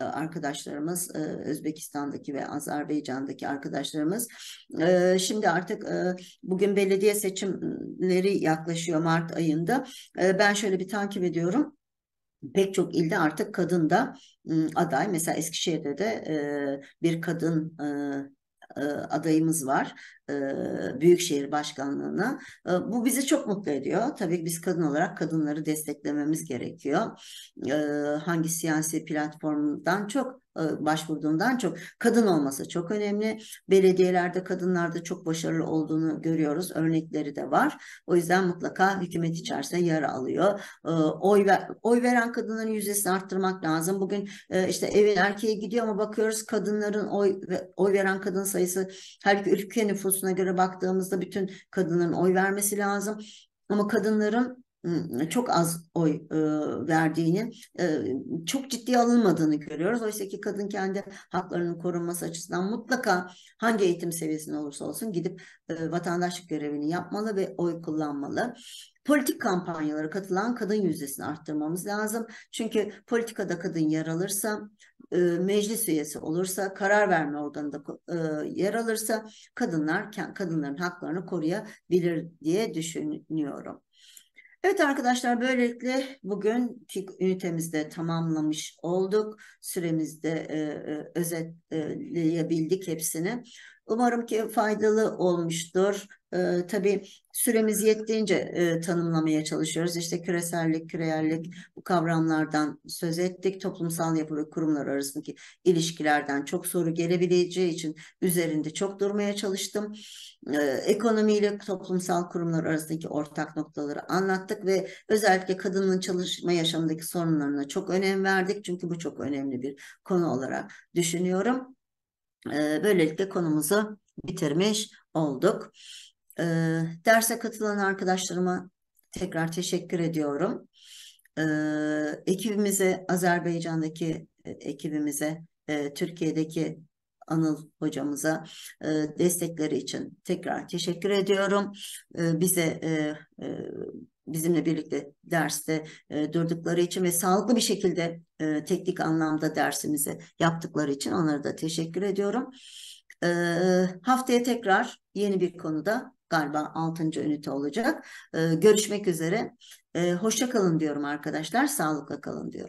Speaker 1: arkadaşlarımız, Özbekistan'daki ve Azerbaycan'daki arkadaşlarımız. Şimdi artık bugün belediye seçimleri yaklaşıyor Mart ayında. Ben şöyle bir takip ediyorum pek çok ilde artık kadın da Iı, aday mesela Eskişehir'de de e, bir kadın e, adayımız var Büyükşehir Başkanlığı'na. bu bizi çok mutlu ediyor. Tabii biz kadın olarak kadınları desteklememiz gerekiyor. hangi siyasi platformdan çok e, başvurduğundan çok kadın olması çok önemli. Belediyelerde kadınlarda çok başarılı olduğunu görüyoruz. Örnekleri de var. O yüzden mutlaka hükümet içerisinde yer alıyor. E, oy ver, oy veren kadınların yüzdesini arttırmak lazım. Bugün e, işte evin erkeğe gidiyor ama bakıyoruz kadınların oy oy veren kadın sayısı her halbuki ülke nüfusuna göre baktığımızda bütün kadınların oy vermesi lazım. Ama kadınların çok az oy e, verdiğini e, çok ciddi alınmadığını görüyoruz. Oysa ki kadın kendi haklarının korunması açısından mutlaka hangi eğitim seviyesinde olursa olsun gidip e, vatandaşlık görevini yapmalı ve oy kullanmalı. Politik kampanyalara katılan kadın yüzdesini arttırmamız lazım. Çünkü politikada kadın yer alırsa, meclis üyesi olursa, karar verme organında yer alırsa kadınlar kadınların haklarını koruyabilir diye düşünüyorum. Evet arkadaşlar böylelikle bugün ünitemizde tamamlamış olduk. Süremizde e, e, özetleyebildik hepsini. Umarım ki faydalı olmuştur. Ee, tabii süremiz yettiğince e, tanımlamaya çalışıyoruz. İşte küresellik, küresellik bu kavramlardan söz ettik. Toplumsal yapı ve kurumlar arasındaki ilişkilerden çok soru gelebileceği için üzerinde çok durmaya çalıştım. E, ee, ekonomiyle toplumsal kurumlar arasındaki ortak noktaları anlattık ve özellikle kadının çalışma yaşamındaki sorunlarına çok önem verdik. Çünkü bu çok önemli bir konu olarak düşünüyorum. Ee, böylelikle konumuzu bitirmiş olduk. E, derse katılan arkadaşlarıma tekrar teşekkür ediyorum. E, ekibimize, Azerbaycan'daki e, ekibimize, e, Türkiye'deki Anıl hocamıza e, destekleri için tekrar teşekkür ediyorum. E, bize e, e, bizimle birlikte derste e, durdukları için ve sağlıklı bir şekilde e, teknik anlamda dersimizi yaptıkları için onlara da teşekkür ediyorum. E, haftaya tekrar yeni bir konuda galiba 6. ünite olacak. Ee, görüşmek üzere. Ee, hoşça kalın diyorum arkadaşlar. Sağlıkla kalın diyorum.